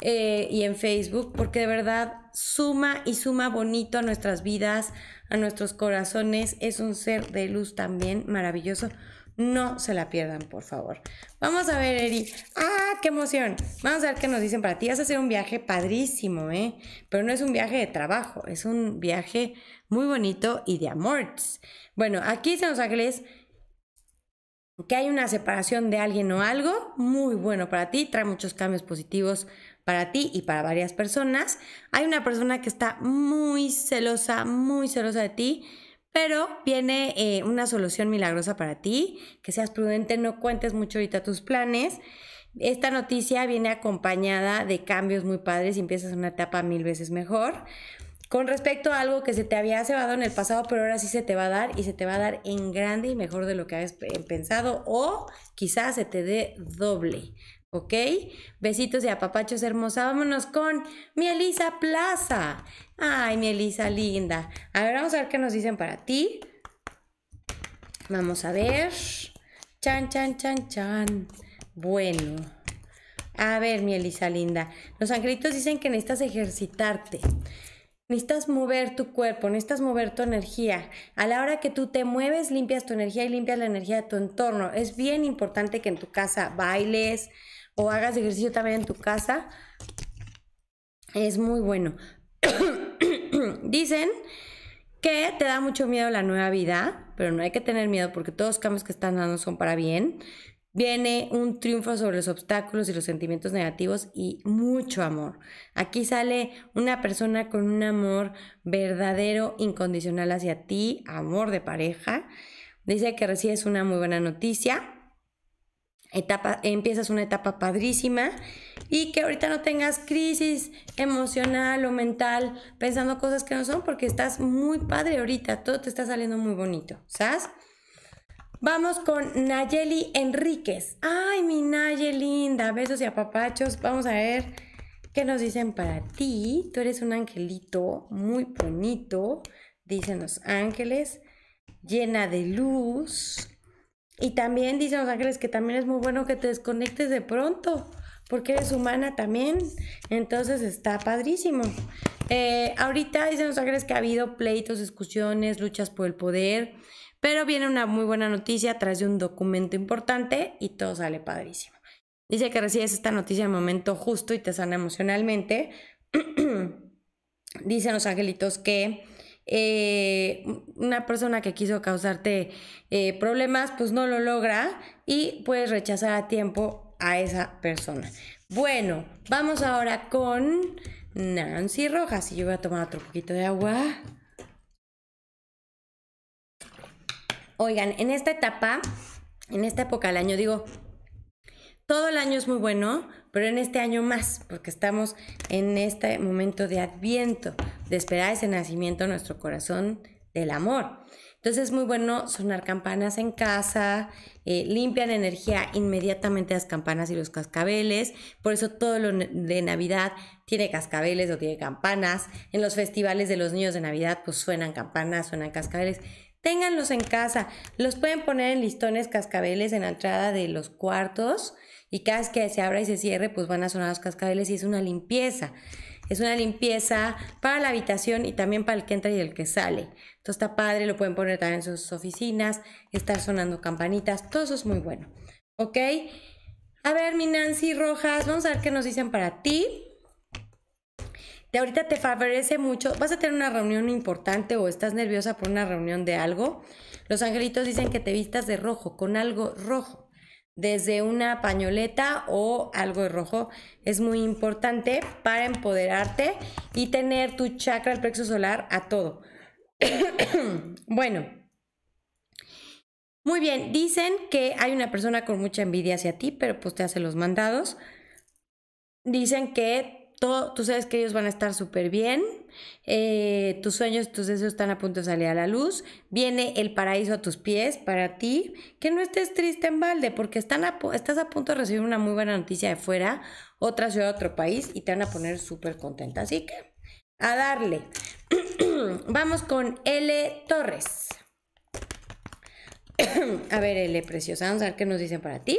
eh, y en Facebook, porque de verdad suma y suma bonito a nuestras vidas, a nuestros corazones. Es un ser de luz también maravilloso. No se la pierdan, por favor. Vamos a ver, Eri. ¡Ah, qué emoción! Vamos a ver qué nos dicen para ti. Vas a hacer un viaje padrísimo, ¿eh? Pero no es un viaje de trabajo, es un viaje muy bonito y de amor. Bueno, aquí en los ángeles que hay una separación de alguien o algo. Muy bueno para ti, trae muchos cambios positivos para ti y para varias personas. Hay una persona que está muy celosa, muy celosa de ti pero viene eh, una solución milagrosa para ti, que seas prudente, no cuentes mucho ahorita tus planes. Esta noticia viene acompañada de cambios muy padres y empiezas una etapa mil veces mejor. Con respecto a algo que se te había cebado en el pasado, pero ahora sí se te va a dar y se te va a dar en grande y mejor de lo que habías pensado o quizás se te dé doble. ¿Ok? Besitos y apapachos hermosa. Vámonos con mi Elisa Plaza. Ay, mi Elisa linda. A ver, vamos a ver qué nos dicen para ti. Vamos a ver. Chan, chan, chan, chan. Bueno. A ver, mi Elisa linda. Los angelitos dicen que necesitas ejercitarte. Necesitas mover tu cuerpo, necesitas mover tu energía. A la hora que tú te mueves, limpias tu energía y limpias la energía de tu entorno. Es bien importante que en tu casa bailes, o hagas ejercicio también en tu casa, es muy bueno. Dicen que te da mucho miedo la nueva vida, pero no hay que tener miedo porque todos los cambios que están dando son para bien. Viene un triunfo sobre los obstáculos y los sentimientos negativos y mucho amor. Aquí sale una persona con un amor verdadero, incondicional hacia ti, amor de pareja. Dice que recibes una muy buena noticia empiezas una etapa padrísima y que ahorita no tengas crisis emocional o mental pensando cosas que no son porque estás muy padre ahorita, todo te está saliendo muy bonito, ¿sabes? Vamos con Nayeli Enríquez. Ay, mi Nayeli linda, besos y apapachos. Vamos a ver qué nos dicen para ti. Tú eres un angelito muy bonito, dicen los ángeles, llena de luz, y también dicen Los Ángeles que también es muy bueno que te desconectes de pronto, porque eres humana también. Entonces está padrísimo. Eh, ahorita dicen Los Ángeles que ha habido pleitos, discusiones, luchas por el poder, pero viene una muy buena noticia a de un documento importante y todo sale padrísimo. Dice que recibes esta noticia en el momento justo y te sana emocionalmente. Dicen los angelitos que eh, una persona que quiso causarte eh, problemas, pues no lo logra y puedes rechazar a tiempo a esa persona. Bueno, vamos ahora con Nancy Rojas y yo voy a tomar otro poquito de agua. Oigan, en esta etapa, en esta época del año, digo, todo el año es muy bueno, pero en este año más, porque estamos en este momento de adviento de esperar ese nacimiento en nuestro corazón del amor. Entonces es muy bueno sonar campanas en casa, eh, limpian energía inmediatamente las campanas y los cascabeles, por eso todo lo de Navidad tiene cascabeles o tiene campanas, en los festivales de los niños de Navidad pues suenan campanas, suenan cascabeles, ténganlos en casa, los pueden poner en listones cascabeles en la entrada de los cuartos y cada vez que se abra y se cierre pues van a sonar los cascabeles y es una limpieza. Es una limpieza para la habitación y también para el que entra y el que sale. Entonces está padre, lo pueden poner también en sus oficinas, estar sonando campanitas, todo eso es muy bueno. ¿Ok? A ver, mi Nancy Rojas, vamos a ver qué nos dicen para ti. De ahorita te favorece mucho. Vas a tener una reunión importante o estás nerviosa por una reunión de algo. Los angelitos dicen que te vistas de rojo, con algo rojo desde una pañoleta o algo de rojo. Es muy importante para empoderarte y tener tu chakra, el plexo solar, a todo. bueno. Muy bien, dicen que hay una persona con mucha envidia hacia ti, pero pues te hace los mandados. Dicen que tú sabes que ellos van a estar súper bien, eh, tus sueños, tus deseos están a punto de salir a la luz, viene el paraíso a tus pies para ti, que no estés triste en balde, porque estás a punto de recibir una muy buena noticia de fuera, otra ciudad, otro país, y te van a poner súper contenta. Así que, a darle. Vamos con L. Torres. a ver, L, preciosa, vamos a ver qué nos dicen para ti.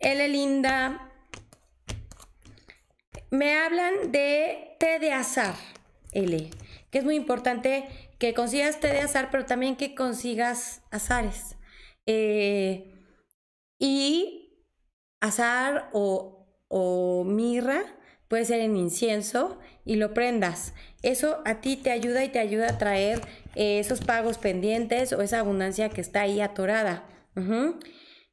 L, linda. Me hablan de té de azar, L, que es muy importante que consigas té de azar, pero también que consigas azares. Eh, y azar o, mirra puede ser en incienso y lo prendas. Eso a ti te ayuda y te ayuda a traer eh, esos pagos pendientes o esa abundancia que está ahí atorada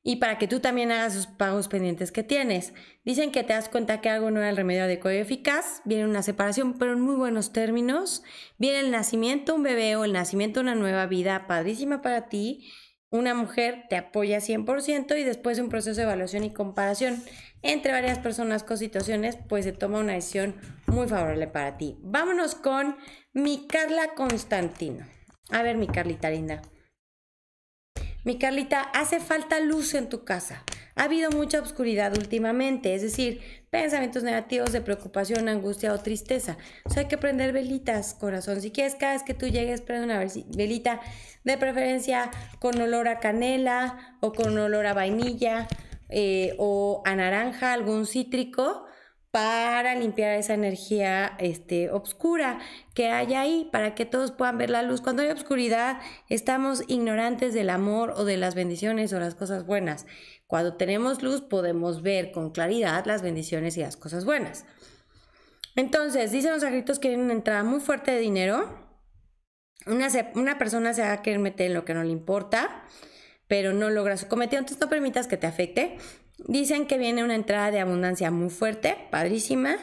y para que tú también hagas los pagos pendientes que tienes. Dicen que te das cuenta que algo no era el remedio adecuado y eficaz, viene una separación, pero en muy buenos términos, viene el nacimiento un bebé o el nacimiento de una nueva vida padrísima para ti, una mujer te apoya 100% y después un proceso de evaluación y comparación entre varias personas con situaciones, pues se toma una decisión muy favorable para ti. Vámonos con mi Carla Constantino. A ver, mi Carlita linda. Mi Carlita, hace falta luz en tu casa. Ha habido mucha oscuridad últimamente, es decir, pensamientos negativos de preocupación, angustia o tristeza. O sea, hay que prender velitas, corazón. Si quieres, cada vez que tú llegues, prende una velita, de preferencia con olor a canela o con olor a vainilla eh, o a naranja, algún cítrico para limpiar esa energía este, obscura que hay ahí, para que todos puedan ver la luz. Cuando hay obscuridad, estamos ignorantes del amor o de las bendiciones o las cosas buenas. Cuando tenemos luz, podemos ver con claridad las bendiciones y las cosas buenas. Entonces, dicen los agritos que hay una entrada muy fuerte de dinero. Una, una persona se va a querer meter en lo que no le importa, pero no logra su cometido. Entonces, no permitas que te afecte. Dicen que viene una entrada de abundancia muy fuerte, padrísima,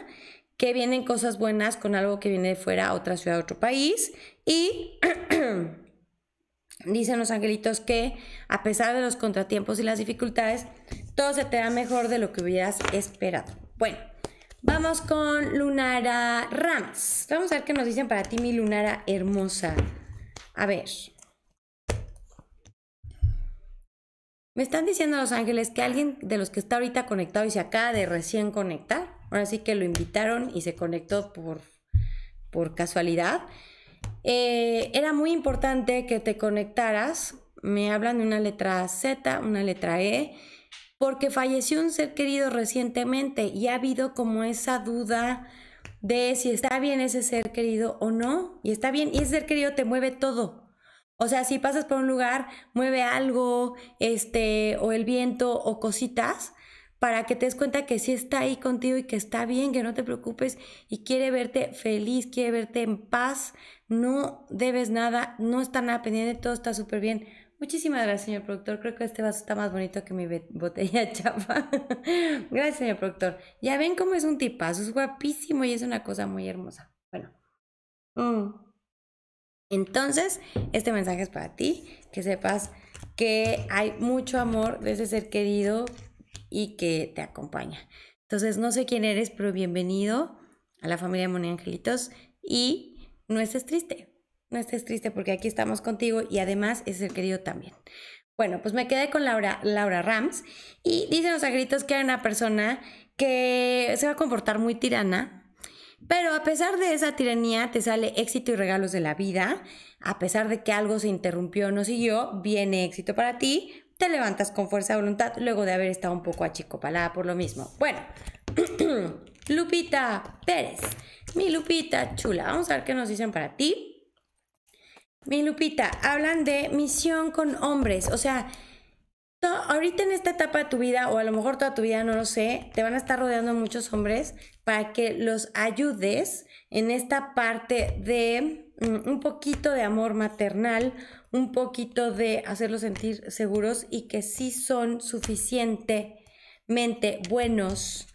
que vienen cosas buenas con algo que viene de fuera, otra ciudad, otro país. Y dicen los angelitos que a pesar de los contratiempos y las dificultades, todo se te da mejor de lo que hubieras esperado. Bueno, vamos con Lunara Rams. Vamos a ver qué nos dicen para ti, mi Lunara hermosa. A ver. Me están diciendo Los Ángeles que alguien de los que está ahorita conectado y se acaba de recién conectar, ahora sí que lo invitaron y se conectó por, por casualidad, eh, era muy importante que te conectaras. Me hablan de una letra Z, una letra E, porque falleció un ser querido recientemente y ha habido como esa duda de si está bien ese ser querido o no. Y está bien, y ese ser querido te mueve todo. O sea, si pasas por un lugar, mueve algo, este, o el viento, o cositas, para que te des cuenta que sí está ahí contigo y que está bien, que no te preocupes y quiere verte feliz, quiere verte en paz, no debes nada, no está nada pendiente, todo está súper bien. Muchísimas gracias, señor productor. Creo que este vaso está más bonito que mi botella chapa. gracias, señor productor. Ya ven cómo es un tipazo, es guapísimo y es una cosa muy hermosa. Bueno. Mm. Entonces, este mensaje es para ti, que sepas que hay mucho amor de ese ser querido y que te acompaña. Entonces, no sé quién eres, pero bienvenido a la familia de Moni Angelitos y no estés triste, no estés triste porque aquí estamos contigo y además es ser querido también. Bueno, pues me quedé con Laura, Laura Rams y dicen los angelitos que era una persona que se va a comportar muy tirana, pero a pesar de esa tiranía, te sale éxito y regalos de la vida. A pesar de que algo se interrumpió no siguió, viene éxito para ti. Te levantas con fuerza de voluntad luego de haber estado un poco achicopalada por lo mismo. Bueno, Lupita Pérez. Mi Lupita chula. Vamos a ver qué nos dicen para ti. Mi Lupita, hablan de misión con hombres. O sea, ahorita en esta etapa de tu vida, o a lo mejor toda tu vida, no lo sé, te van a estar rodeando muchos hombres para que los ayudes en esta parte de mm, un poquito de amor maternal, un poquito de hacerlos sentir seguros y que sí son suficientemente buenos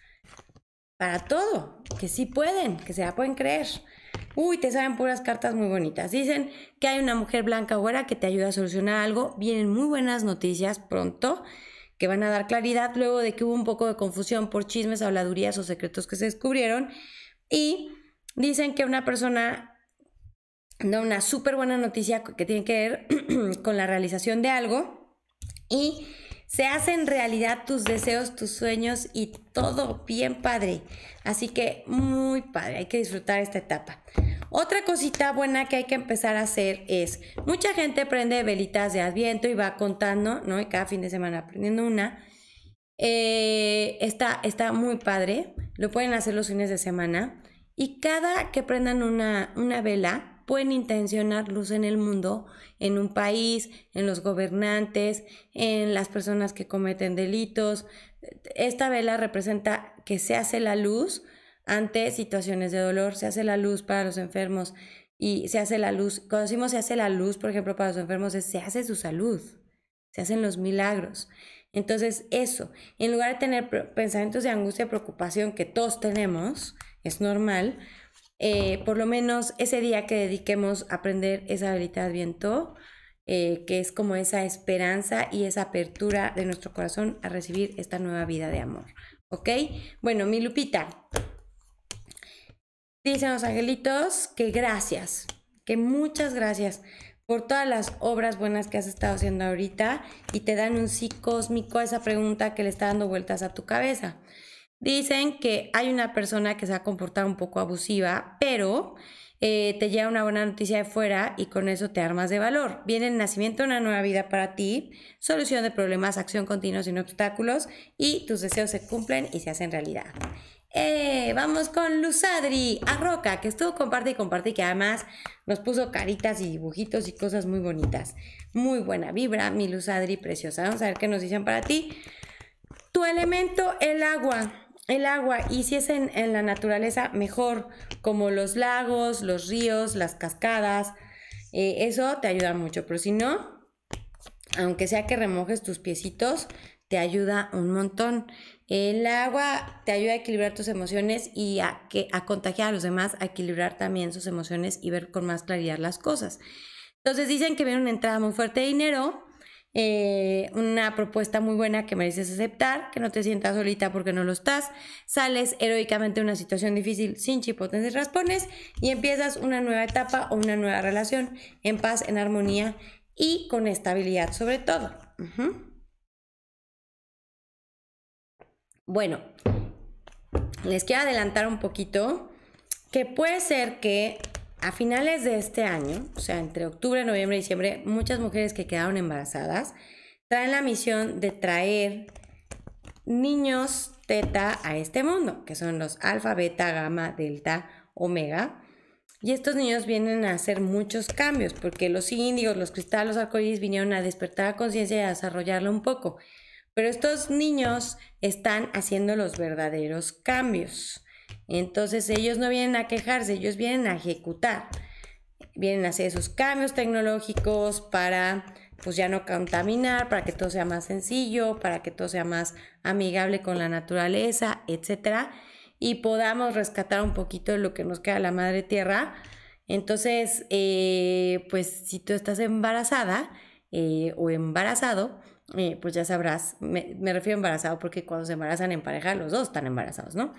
para todo, que sí pueden, que se la pueden creer. Uy, te salen puras cartas muy bonitas. Dicen que hay una mujer blanca güera que te ayuda a solucionar algo. Vienen muy buenas noticias pronto que van a dar claridad luego de que hubo un poco de confusión por chismes, habladurías o secretos que se descubrieron. Y dicen que una persona da una súper buena noticia que tiene que ver con la realización de algo y se hacen realidad tus deseos, tus sueños y todo bien padre. Así que muy padre, hay que disfrutar esta etapa. Otra cosita buena que hay que empezar a hacer es, mucha gente prende velitas de adviento y va contando, ¿no? Y cada fin de semana prendiendo una. Eh, está, muy padre, lo pueden hacer los fines de semana. Y cada que prendan una, una vela, pueden intencionar luz en el mundo, en un país, en los gobernantes, en las personas que cometen delitos. Esta vela representa que se hace la luz ante situaciones de dolor. Se hace la luz para los enfermos y se hace la luz. Cuando decimos se hace la luz, por ejemplo, para los enfermos, es se hace su salud, se hacen los milagros. Entonces, eso, en lugar de tener pensamientos de angustia, preocupación que todos tenemos, es normal, eh, por lo menos ese día que dediquemos a aprender esa habilidad viento, eh, que es como esa esperanza y esa apertura de nuestro corazón a recibir esta nueva vida de amor. ¿Ok? Bueno, mi Lupita, Dicen los angelitos que gracias, que muchas gracias por todas las obras buenas que has estado haciendo ahorita y te dan un sí cósmico a esa pregunta que le está dando vueltas a tu cabeza. Dicen que hay una persona que se ha comportado un poco abusiva, pero eh, te llega una buena noticia de fuera y con eso te armas de valor. Viene el nacimiento de una nueva vida para ti, solución de problemas, acción continua sin obstáculos y tus deseos se cumplen y se hacen realidad. Eh, vamos con Luzadri roca que estuvo comparte y comparte, que además nos puso caritas y dibujitos y cosas muy bonitas. Muy buena vibra, mi Luzadri preciosa. Vamos a ver qué nos dicen para ti. Tu elemento, el agua. El agua, y si es en, la naturaleza, mejor, como los lagos, los ríos, las cascadas. Eh, eso te ayuda mucho, pero si no, aunque sea que remojes tus piecitos, te ayuda un montón. El agua te ayuda a equilibrar tus emociones y a, que, a contagiar a los demás, a equilibrar también sus emociones y ver con más claridad las cosas. Entonces dicen que viene una entrada muy fuerte de dinero, eh, una propuesta muy buena que mereces aceptar, que no te sientas solita porque no lo estás, sales heroicamente de una situación difícil sin chipotes ni raspones y empiezas una nueva etapa o una nueva relación en paz, en armonía y con estabilidad sobre todo. Bueno, les quiero adelantar un poquito que puede ser que a finales de este año, o sea, entre octubre, noviembre y diciembre, muchas mujeres que quedaron embarazadas traen la misión de traer niños teta a este mundo, que son los alfa, beta, gamma, delta, omega. Y estos niños vienen a hacer muchos cambios, porque los índigos, los cristales, los arcoíris vinieron a despertar la conciencia y a desarrollarla un poco. Pero estos niños están haciendo los verdaderos cambios. Entonces ellos no vienen a quejarse, ellos vienen a ejecutar. Vienen a hacer esos cambios tecnológicos para pues ya no contaminar, para que todo sea más sencillo, para que todo sea más amigable con la naturaleza, etc. y podamos rescatar un poquito de lo que nos queda la madre tierra. Entonces, eh, pues si tú estás embarazada eh, o embarazado, pues ya sabrás, me, refiero a embarazado porque cuando se embarazan en pareja, los dos están embarazados, ¿no?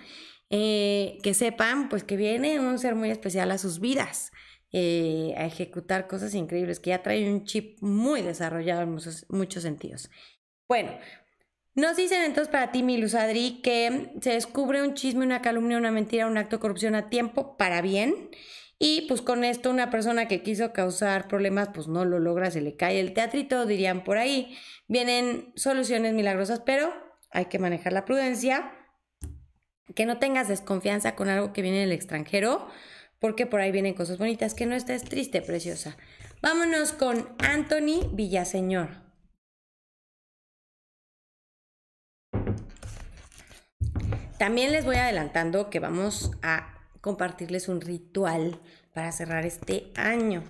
Eh, que sepan, pues que viene un ser muy especial a sus vidas, eh, a ejecutar cosas increíbles, que ya trae un chip muy desarrollado en muchos, muchos sentidos. Bueno, nos dicen entonces para ti, Adri, que se descubre un chisme, una calumnia, una mentira, un acto de corrupción a tiempo, para bien. Y pues con esto una persona que quiso causar problemas, pues no lo logra, se le cae el teatrito, dirían por ahí. Vienen soluciones milagrosas, pero hay que manejar la prudencia, que no tengas desconfianza con algo que viene del extranjero, porque por ahí vienen cosas bonitas, que no estés triste, preciosa. Vámonos con Anthony Villaseñor. También les voy adelantando que vamos a compartirles un ritual para cerrar este año,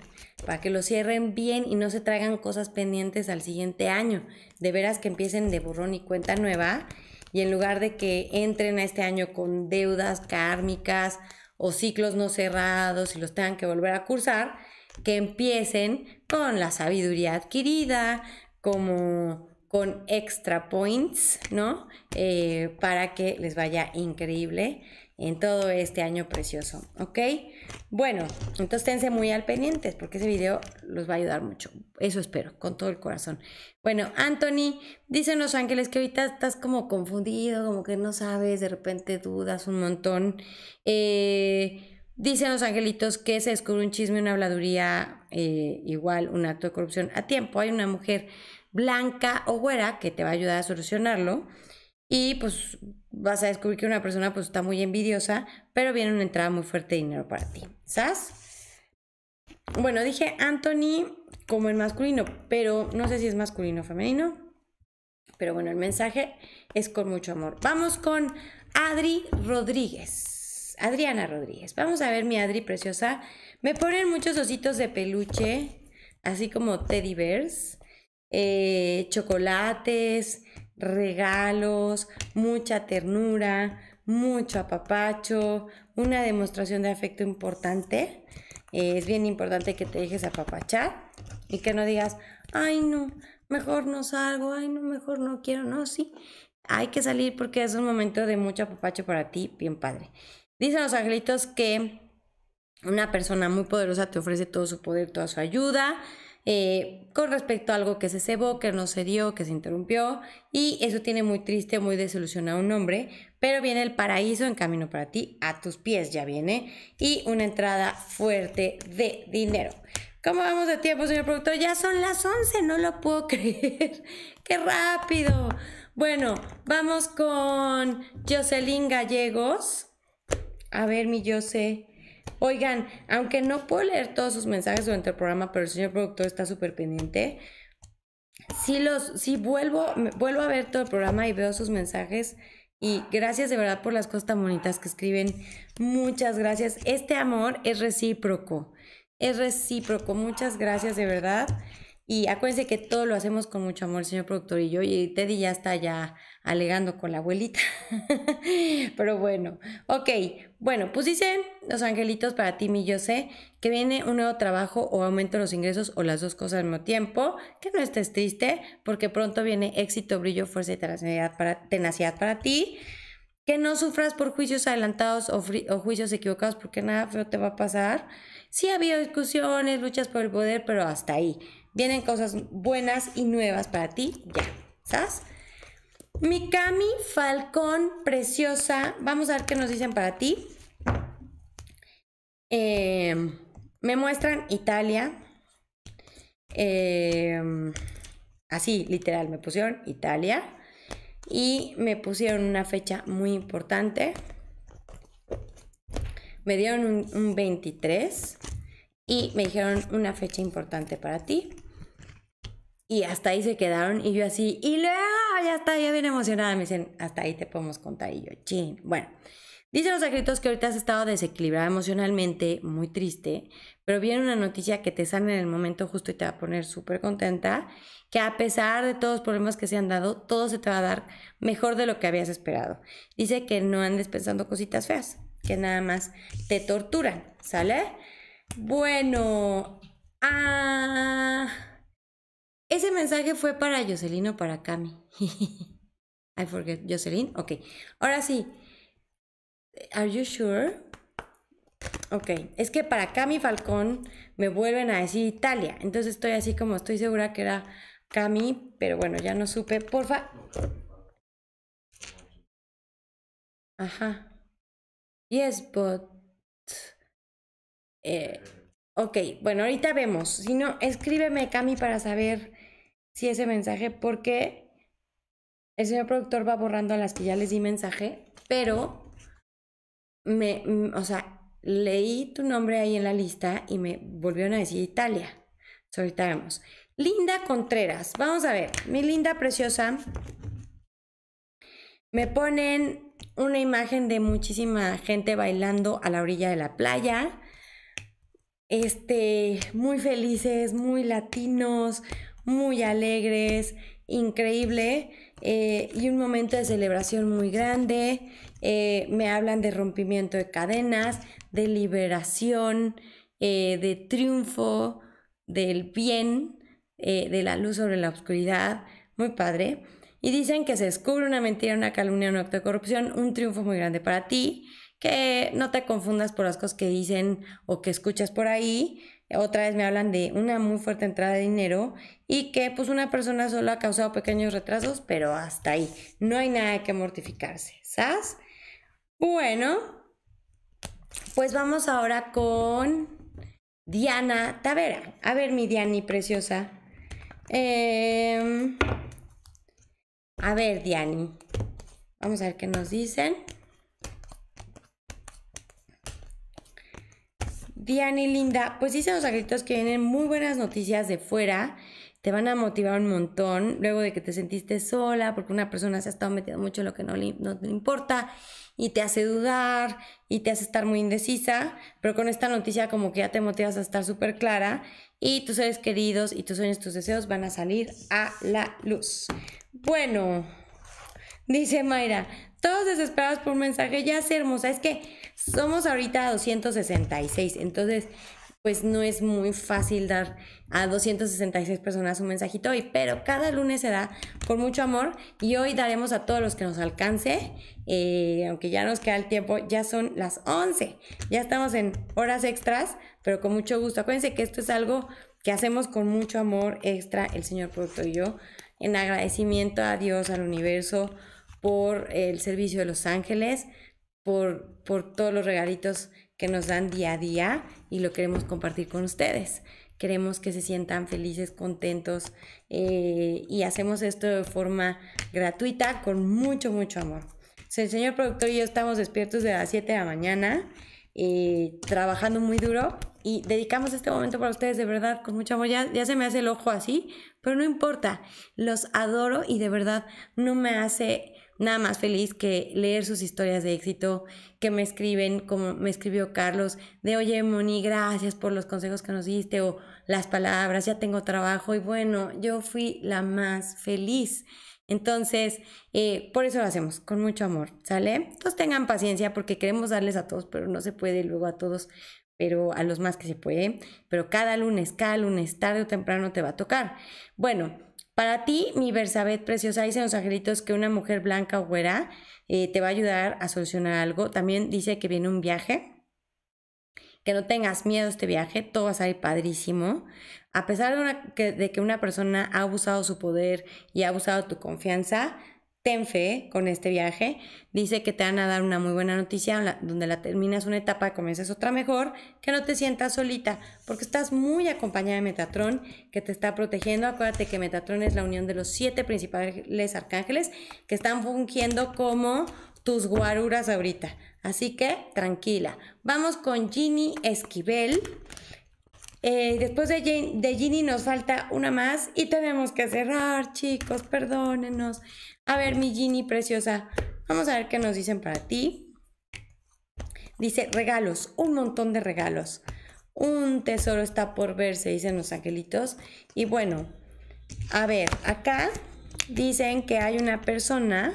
para que lo cierren bien y no se traigan cosas pendientes al siguiente año. De veras que empiecen de borrón y cuenta nueva y en lugar de que entren a este año con deudas kármicas o ciclos no cerrados y los tengan que volver a cursar, que empiecen con la sabiduría adquirida, como con extra points, ¿no? Eh, para que les vaya increíble en todo este año precioso, ¿ok? Bueno, entonces tense muy al pendientes porque ese video los va a ayudar mucho. Eso espero, con todo el corazón. Bueno, Anthony, dicen los ángeles que ahorita estás como confundido, como que no sabes, de repente dudas un montón. Eh, dicen los angelitos que se descubre un chisme, una habladuría, eh, igual un acto de corrupción a tiempo. Hay una mujer blanca o güera que te va a ayudar a solucionarlo. Y pues vas a descubrir que una persona pues está muy envidiosa, pero viene una entrada muy fuerte de dinero para ti. ¿Sabes? Bueno, dije Anthony como el masculino, pero no sé si es masculino o femenino. Pero bueno, el mensaje es con mucho amor. Vamos con Adri Rodríguez. Adriana Rodríguez. Vamos a ver mi Adri preciosa. Me ponen muchos ositos de peluche, así como teddy bears, eh, chocolates, regalos, mucha ternura, mucho apapacho, una demostración de afecto importante. Eh, es bien importante que te dejes apapachar y que no digas, ay no, mejor no salgo, ay no, mejor no quiero, no, sí. Hay que salir porque es un momento de mucho apapacho para ti, bien padre. Dicen los angelitos que una persona muy poderosa te ofrece todo su poder, toda su ayuda. Eh, con respecto a algo que se cebó, que no se dio, que se interrumpió. Y eso tiene muy triste, muy desilusionado un hombre. Pero viene el paraíso en camino para ti, a tus pies ya viene. Y una entrada fuerte de dinero. ¿Cómo vamos de tiempo, señor productor? Ya son las 11, no lo puedo creer. ¡Qué rápido! Bueno, vamos con Jocelyn Gallegos. A ver, mi Jose. Oigan, aunque no puedo leer todos sus mensajes durante el programa, pero el señor productor está súper pendiente. Si los, si vuelvo, vuelvo a ver todo el programa y veo sus mensajes. Y gracias de verdad por las cosas tan bonitas que escriben. Muchas gracias. Este amor es recíproco. Es recíproco. Muchas gracias de verdad. Y acuérdense que todo lo hacemos con mucho amor, señor productor y yo. Y Teddy ya está ya alegando con la abuelita. Pero bueno, ok, bueno, pues dicen los angelitos para ti, mi yo sé, que viene un nuevo trabajo o aumento de los ingresos o las dos cosas al mismo tiempo, que no estés triste porque pronto viene éxito, brillo, fuerza y tenacidad para, tenacidad para ti, que no sufras por juicios adelantados o, juicios equivocados porque nada feo te va a pasar. Sí habido discusiones, luchas por el poder, pero hasta ahí. Vienen cosas buenas y nuevas para ti, ya, ¿sabes? Mikami, Falcón, preciosa, vamos a ver qué nos dicen para ti. Em, me muestran Italia. Em, así, literal, me pusieron Italia. Y me pusieron una fecha muy importante. Me dieron un, 23 y me dijeron una fecha importante para ti. Y hasta ahí se quedaron y yo así, y luego ya está, ya bien emocionada, me dicen, hasta ahí te podemos contar y yo, ching, Bueno, Dice los escritos que ahorita has estado desequilibrada emocionalmente, muy triste, pero viene una noticia que te sale en el momento justo y te va a poner súper contenta, que a pesar de todos los problemas que se han dado, todo se te va a dar mejor de lo que habías esperado. Dice que no andes pensando cositas feas, que nada más te torturan, ¿sale? Bueno, ah, ese mensaje fue para Jocelyn o para Cami. I forget, Jocelyn, ok. Ahora sí. ¿Are you sure? Ok, es que para Cami Falcón me vuelven a decir Italia. Entonces estoy así como estoy segura que era Cami, pero bueno, ya no supe. Porfa. Ajá. Yes, but. Eh, ok, bueno, ahorita vemos. Si no, escríbeme, Cami, para saber si ese mensaje, porque el señor productor va borrando a las que ya les di mensaje, pero me, mm, o sea, leí tu nombre ahí en la lista y me volvieron a decir Italia. ahorita vemos. Linda Contreras, vamos a ver, mi linda preciosa. Me ponen una imagen de muchísima gente bailando a la orilla de la playa. Este, muy felices, muy latinos, muy alegres, increíble. Eh, y un momento de celebración muy grande. Eh, me hablan de rompimiento de cadenas, de liberación, eh, de triunfo, del bien, eh, de la luz sobre la oscuridad, muy padre. Y dicen que se descubre una mentira, una calumnia, un acto de corrupción, un triunfo muy grande para ti, que no te confundas por las cosas que dicen o que escuchas por ahí. Otra vez me hablan de una muy fuerte entrada de dinero y que pues una persona solo ha causado pequeños retrasos, pero hasta ahí. No hay nada que mortificarse, ¿sabes? Bueno, pues vamos ahora con Diana Tavera. A ver, mi Diani preciosa. Em, a ver, Diani. Vamos a ver qué nos dicen. Diani linda, pues dicen los agritos que vienen muy buenas noticias de fuera, te van a motivar un montón luego de que te sentiste sola porque una persona se ha estado metiendo mucho en lo que no le, no le importa y te hace dudar y te hace estar muy indecisa, pero con esta noticia como que ya te motivas a estar súper clara y tus seres queridos y tus sueños, tus deseos van a salir a la luz. Bueno, dice Mayra, todos desesperados por un mensaje, ya sé hermosa, es que somos ahorita a 266, entonces pues no es muy fácil dar a 266 personas un mensajito hoy, pero cada lunes se da con mucho amor y hoy daremos a todos los que nos alcance, eh, aunque ya nos queda el tiempo, ya son las 11, ya estamos en horas extras, pero con mucho gusto. Acuérdense que esto es algo que hacemos con mucho amor extra, el señor producto y yo, en agradecimiento a Dios, al universo, por el servicio de los ángeles, por, por todos los regalitos que nos dan día a día y lo queremos compartir con ustedes. Queremos que se sientan felices, contentos eh, y hacemos esto de forma gratuita con mucho, mucho amor. El señor productor y yo estamos despiertos de las 7 de la mañana, eh, trabajando muy duro y dedicamos este momento para ustedes de verdad con mucho amor. ya, se me hace el ojo así, pero no importa. Los adoro y de verdad no me hace nada más feliz que leer sus historias de éxito, que me escriben, como me escribió Carlos, de oye, Moni, gracias por los consejos que nos diste o las palabras, ya tengo trabajo y bueno, yo fui la más feliz. Entonces, eh, por eso lo hacemos, con mucho amor, ¿sale? Entonces tengan paciencia porque queremos darles a todos, pero no se puede luego a todos, pero a los más que se puede. ¿eh? Pero cada lunes, cada lunes, tarde o temprano te va a tocar. Bueno, para ti, mi versabet preciosa, dice en los angelitos que una mujer blanca o güera eh, te va a ayudar a solucionar algo. También dice que viene un viaje. Que no tengas miedo este viaje, todo va a salir padrísimo. A pesar de, de que una persona ha abusado su poder y ha abusado tu confianza, ten fe con este viaje. Dice que te van a dar una muy buena noticia donde la terminas una etapa, comienzas otra mejor, que no te sientas solita, porque estás muy acompañada de Metatron, que te está protegiendo. Acuérdate que Metatron es la unión de los siete principales arcángeles que están fungiendo como tus guaruras ahorita. Así que tranquila. Vamos con Ginny Esquivel. Eh, después de, Ginny nos falta una más y tenemos que cerrar, chicos, perdónenos. A ver, mi Ginny preciosa, vamos a ver qué nos dicen para ti. Dice regalos, un montón de regalos. Un tesoro está por verse, dicen los angelitos. Y bueno, a ver, acá dicen que hay una persona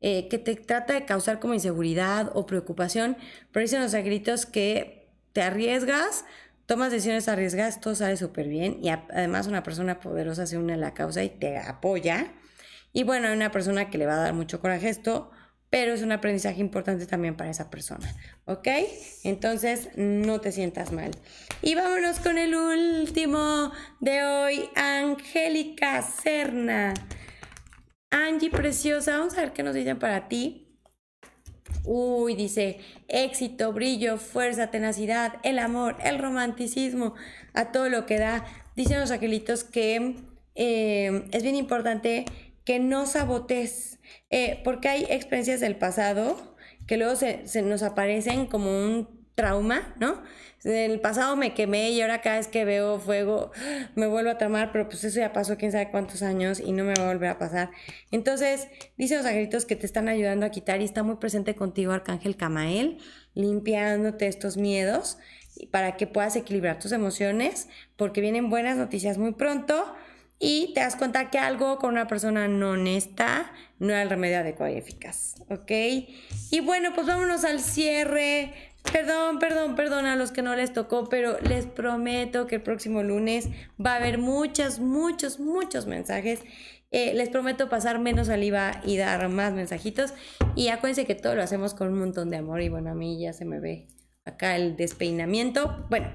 eh, que te trata de causar como inseguridad o preocupación, pero dicen los angelitos que te arriesgas, tomas decisiones arriesgadas, todo sale súper bien y además una persona poderosa se une a la causa y te apoya. Y bueno, hay una persona que le va a dar mucho coraje esto, pero es un aprendizaje importante también para esa persona, ¿ok? Entonces, no te sientas mal. Y vámonos con el último de hoy, Angélica Cerna. Angie Preciosa, vamos a ver qué nos dicen para ti. Uy, dice, éxito, brillo, fuerza, tenacidad, el amor, el romanticismo, a todo lo que da. Dicen los angelitos que eh, es bien importante que no sabotes eh, porque hay experiencias del pasado que luego se, nos aparecen como un trauma, ¿no? En el pasado me quemé y ahora cada vez que veo fuego ¡ah! me vuelvo a tramar, pero pues eso ya pasó quién sabe cuántos años y no me va a volver a pasar. Entonces, dice los angelitos que te están ayudando a quitar y está muy presente contigo Arcángel Camael, limpiándote estos miedos para que puedas equilibrar tus emociones, porque vienen buenas noticias muy pronto y te das cuenta que algo con una persona no honesta no es el remedio adecuado y eficaz, ¿ok? Y bueno, pues vámonos al cierre. Perdón, perdón, perdón a los que no les tocó, pero les prometo que el próximo lunes va a haber muchos, muchos, muchos mensajes. Eh, les prometo pasar menos saliva y dar más mensajitos. Y acuérdense que todo lo hacemos con un montón de amor. Y bueno, a mí ya se me ve acá el despeinamiento. Bueno,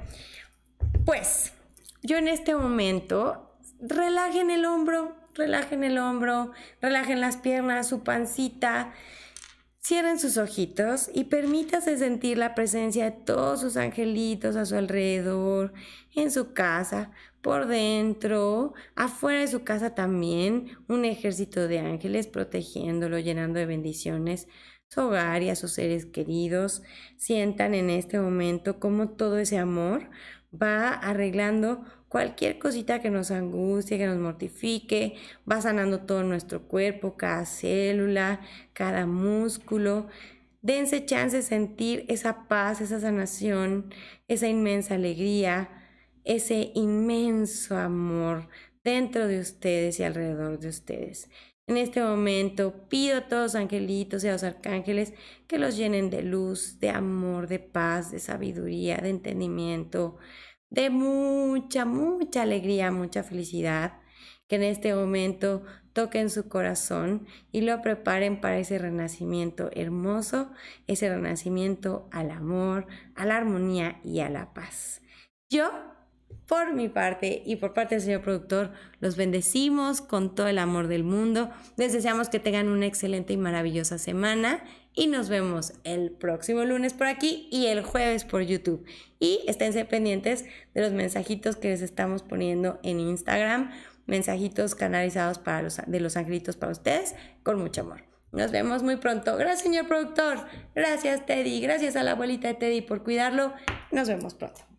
pues yo en este momento relajen el hombro, relajen el hombro, relajen las piernas, su pancita. Cierren sus ojitos y permítase sentir la presencia de todos sus angelitos a su alrededor, en su casa, por dentro, afuera de su casa también, un ejército de ángeles protegiéndolo, llenando de bendiciones su hogar y a sus seres queridos. Sientan en este momento cómo todo ese amor va arreglando cualquier cosita que nos angustie, que nos mortifique, va sanando todo nuestro cuerpo, cada célula, cada músculo. Dense chance de sentir esa paz, esa sanación, esa inmensa alegría, ese inmenso amor dentro de ustedes y alrededor de ustedes. En este momento pido a todos angelitos y a los arcángeles que los llenen de luz, de amor, de paz, de sabiduría, de entendimiento, de mucha, mucha alegría, mucha felicidad, que en este momento toquen su corazón y lo preparen para ese renacimiento hermoso, ese renacimiento al amor, a la armonía y a la paz. Yo, por mi parte y por parte del señor productor, los bendecimos con todo el amor del mundo. Les deseamos que tengan una excelente y maravillosa semana y nos vemos el próximo lunes por aquí y el jueves por YouTube. Y esténse pendientes de los mensajitos que les estamos poniendo en Instagram, mensajitos canalizados para los, de los angelitos para ustedes con mucho amor. Nos vemos muy pronto. Gracias, señor productor. Gracias, Teddy. Gracias a la abuelita de Teddy por cuidarlo. Nos vemos pronto.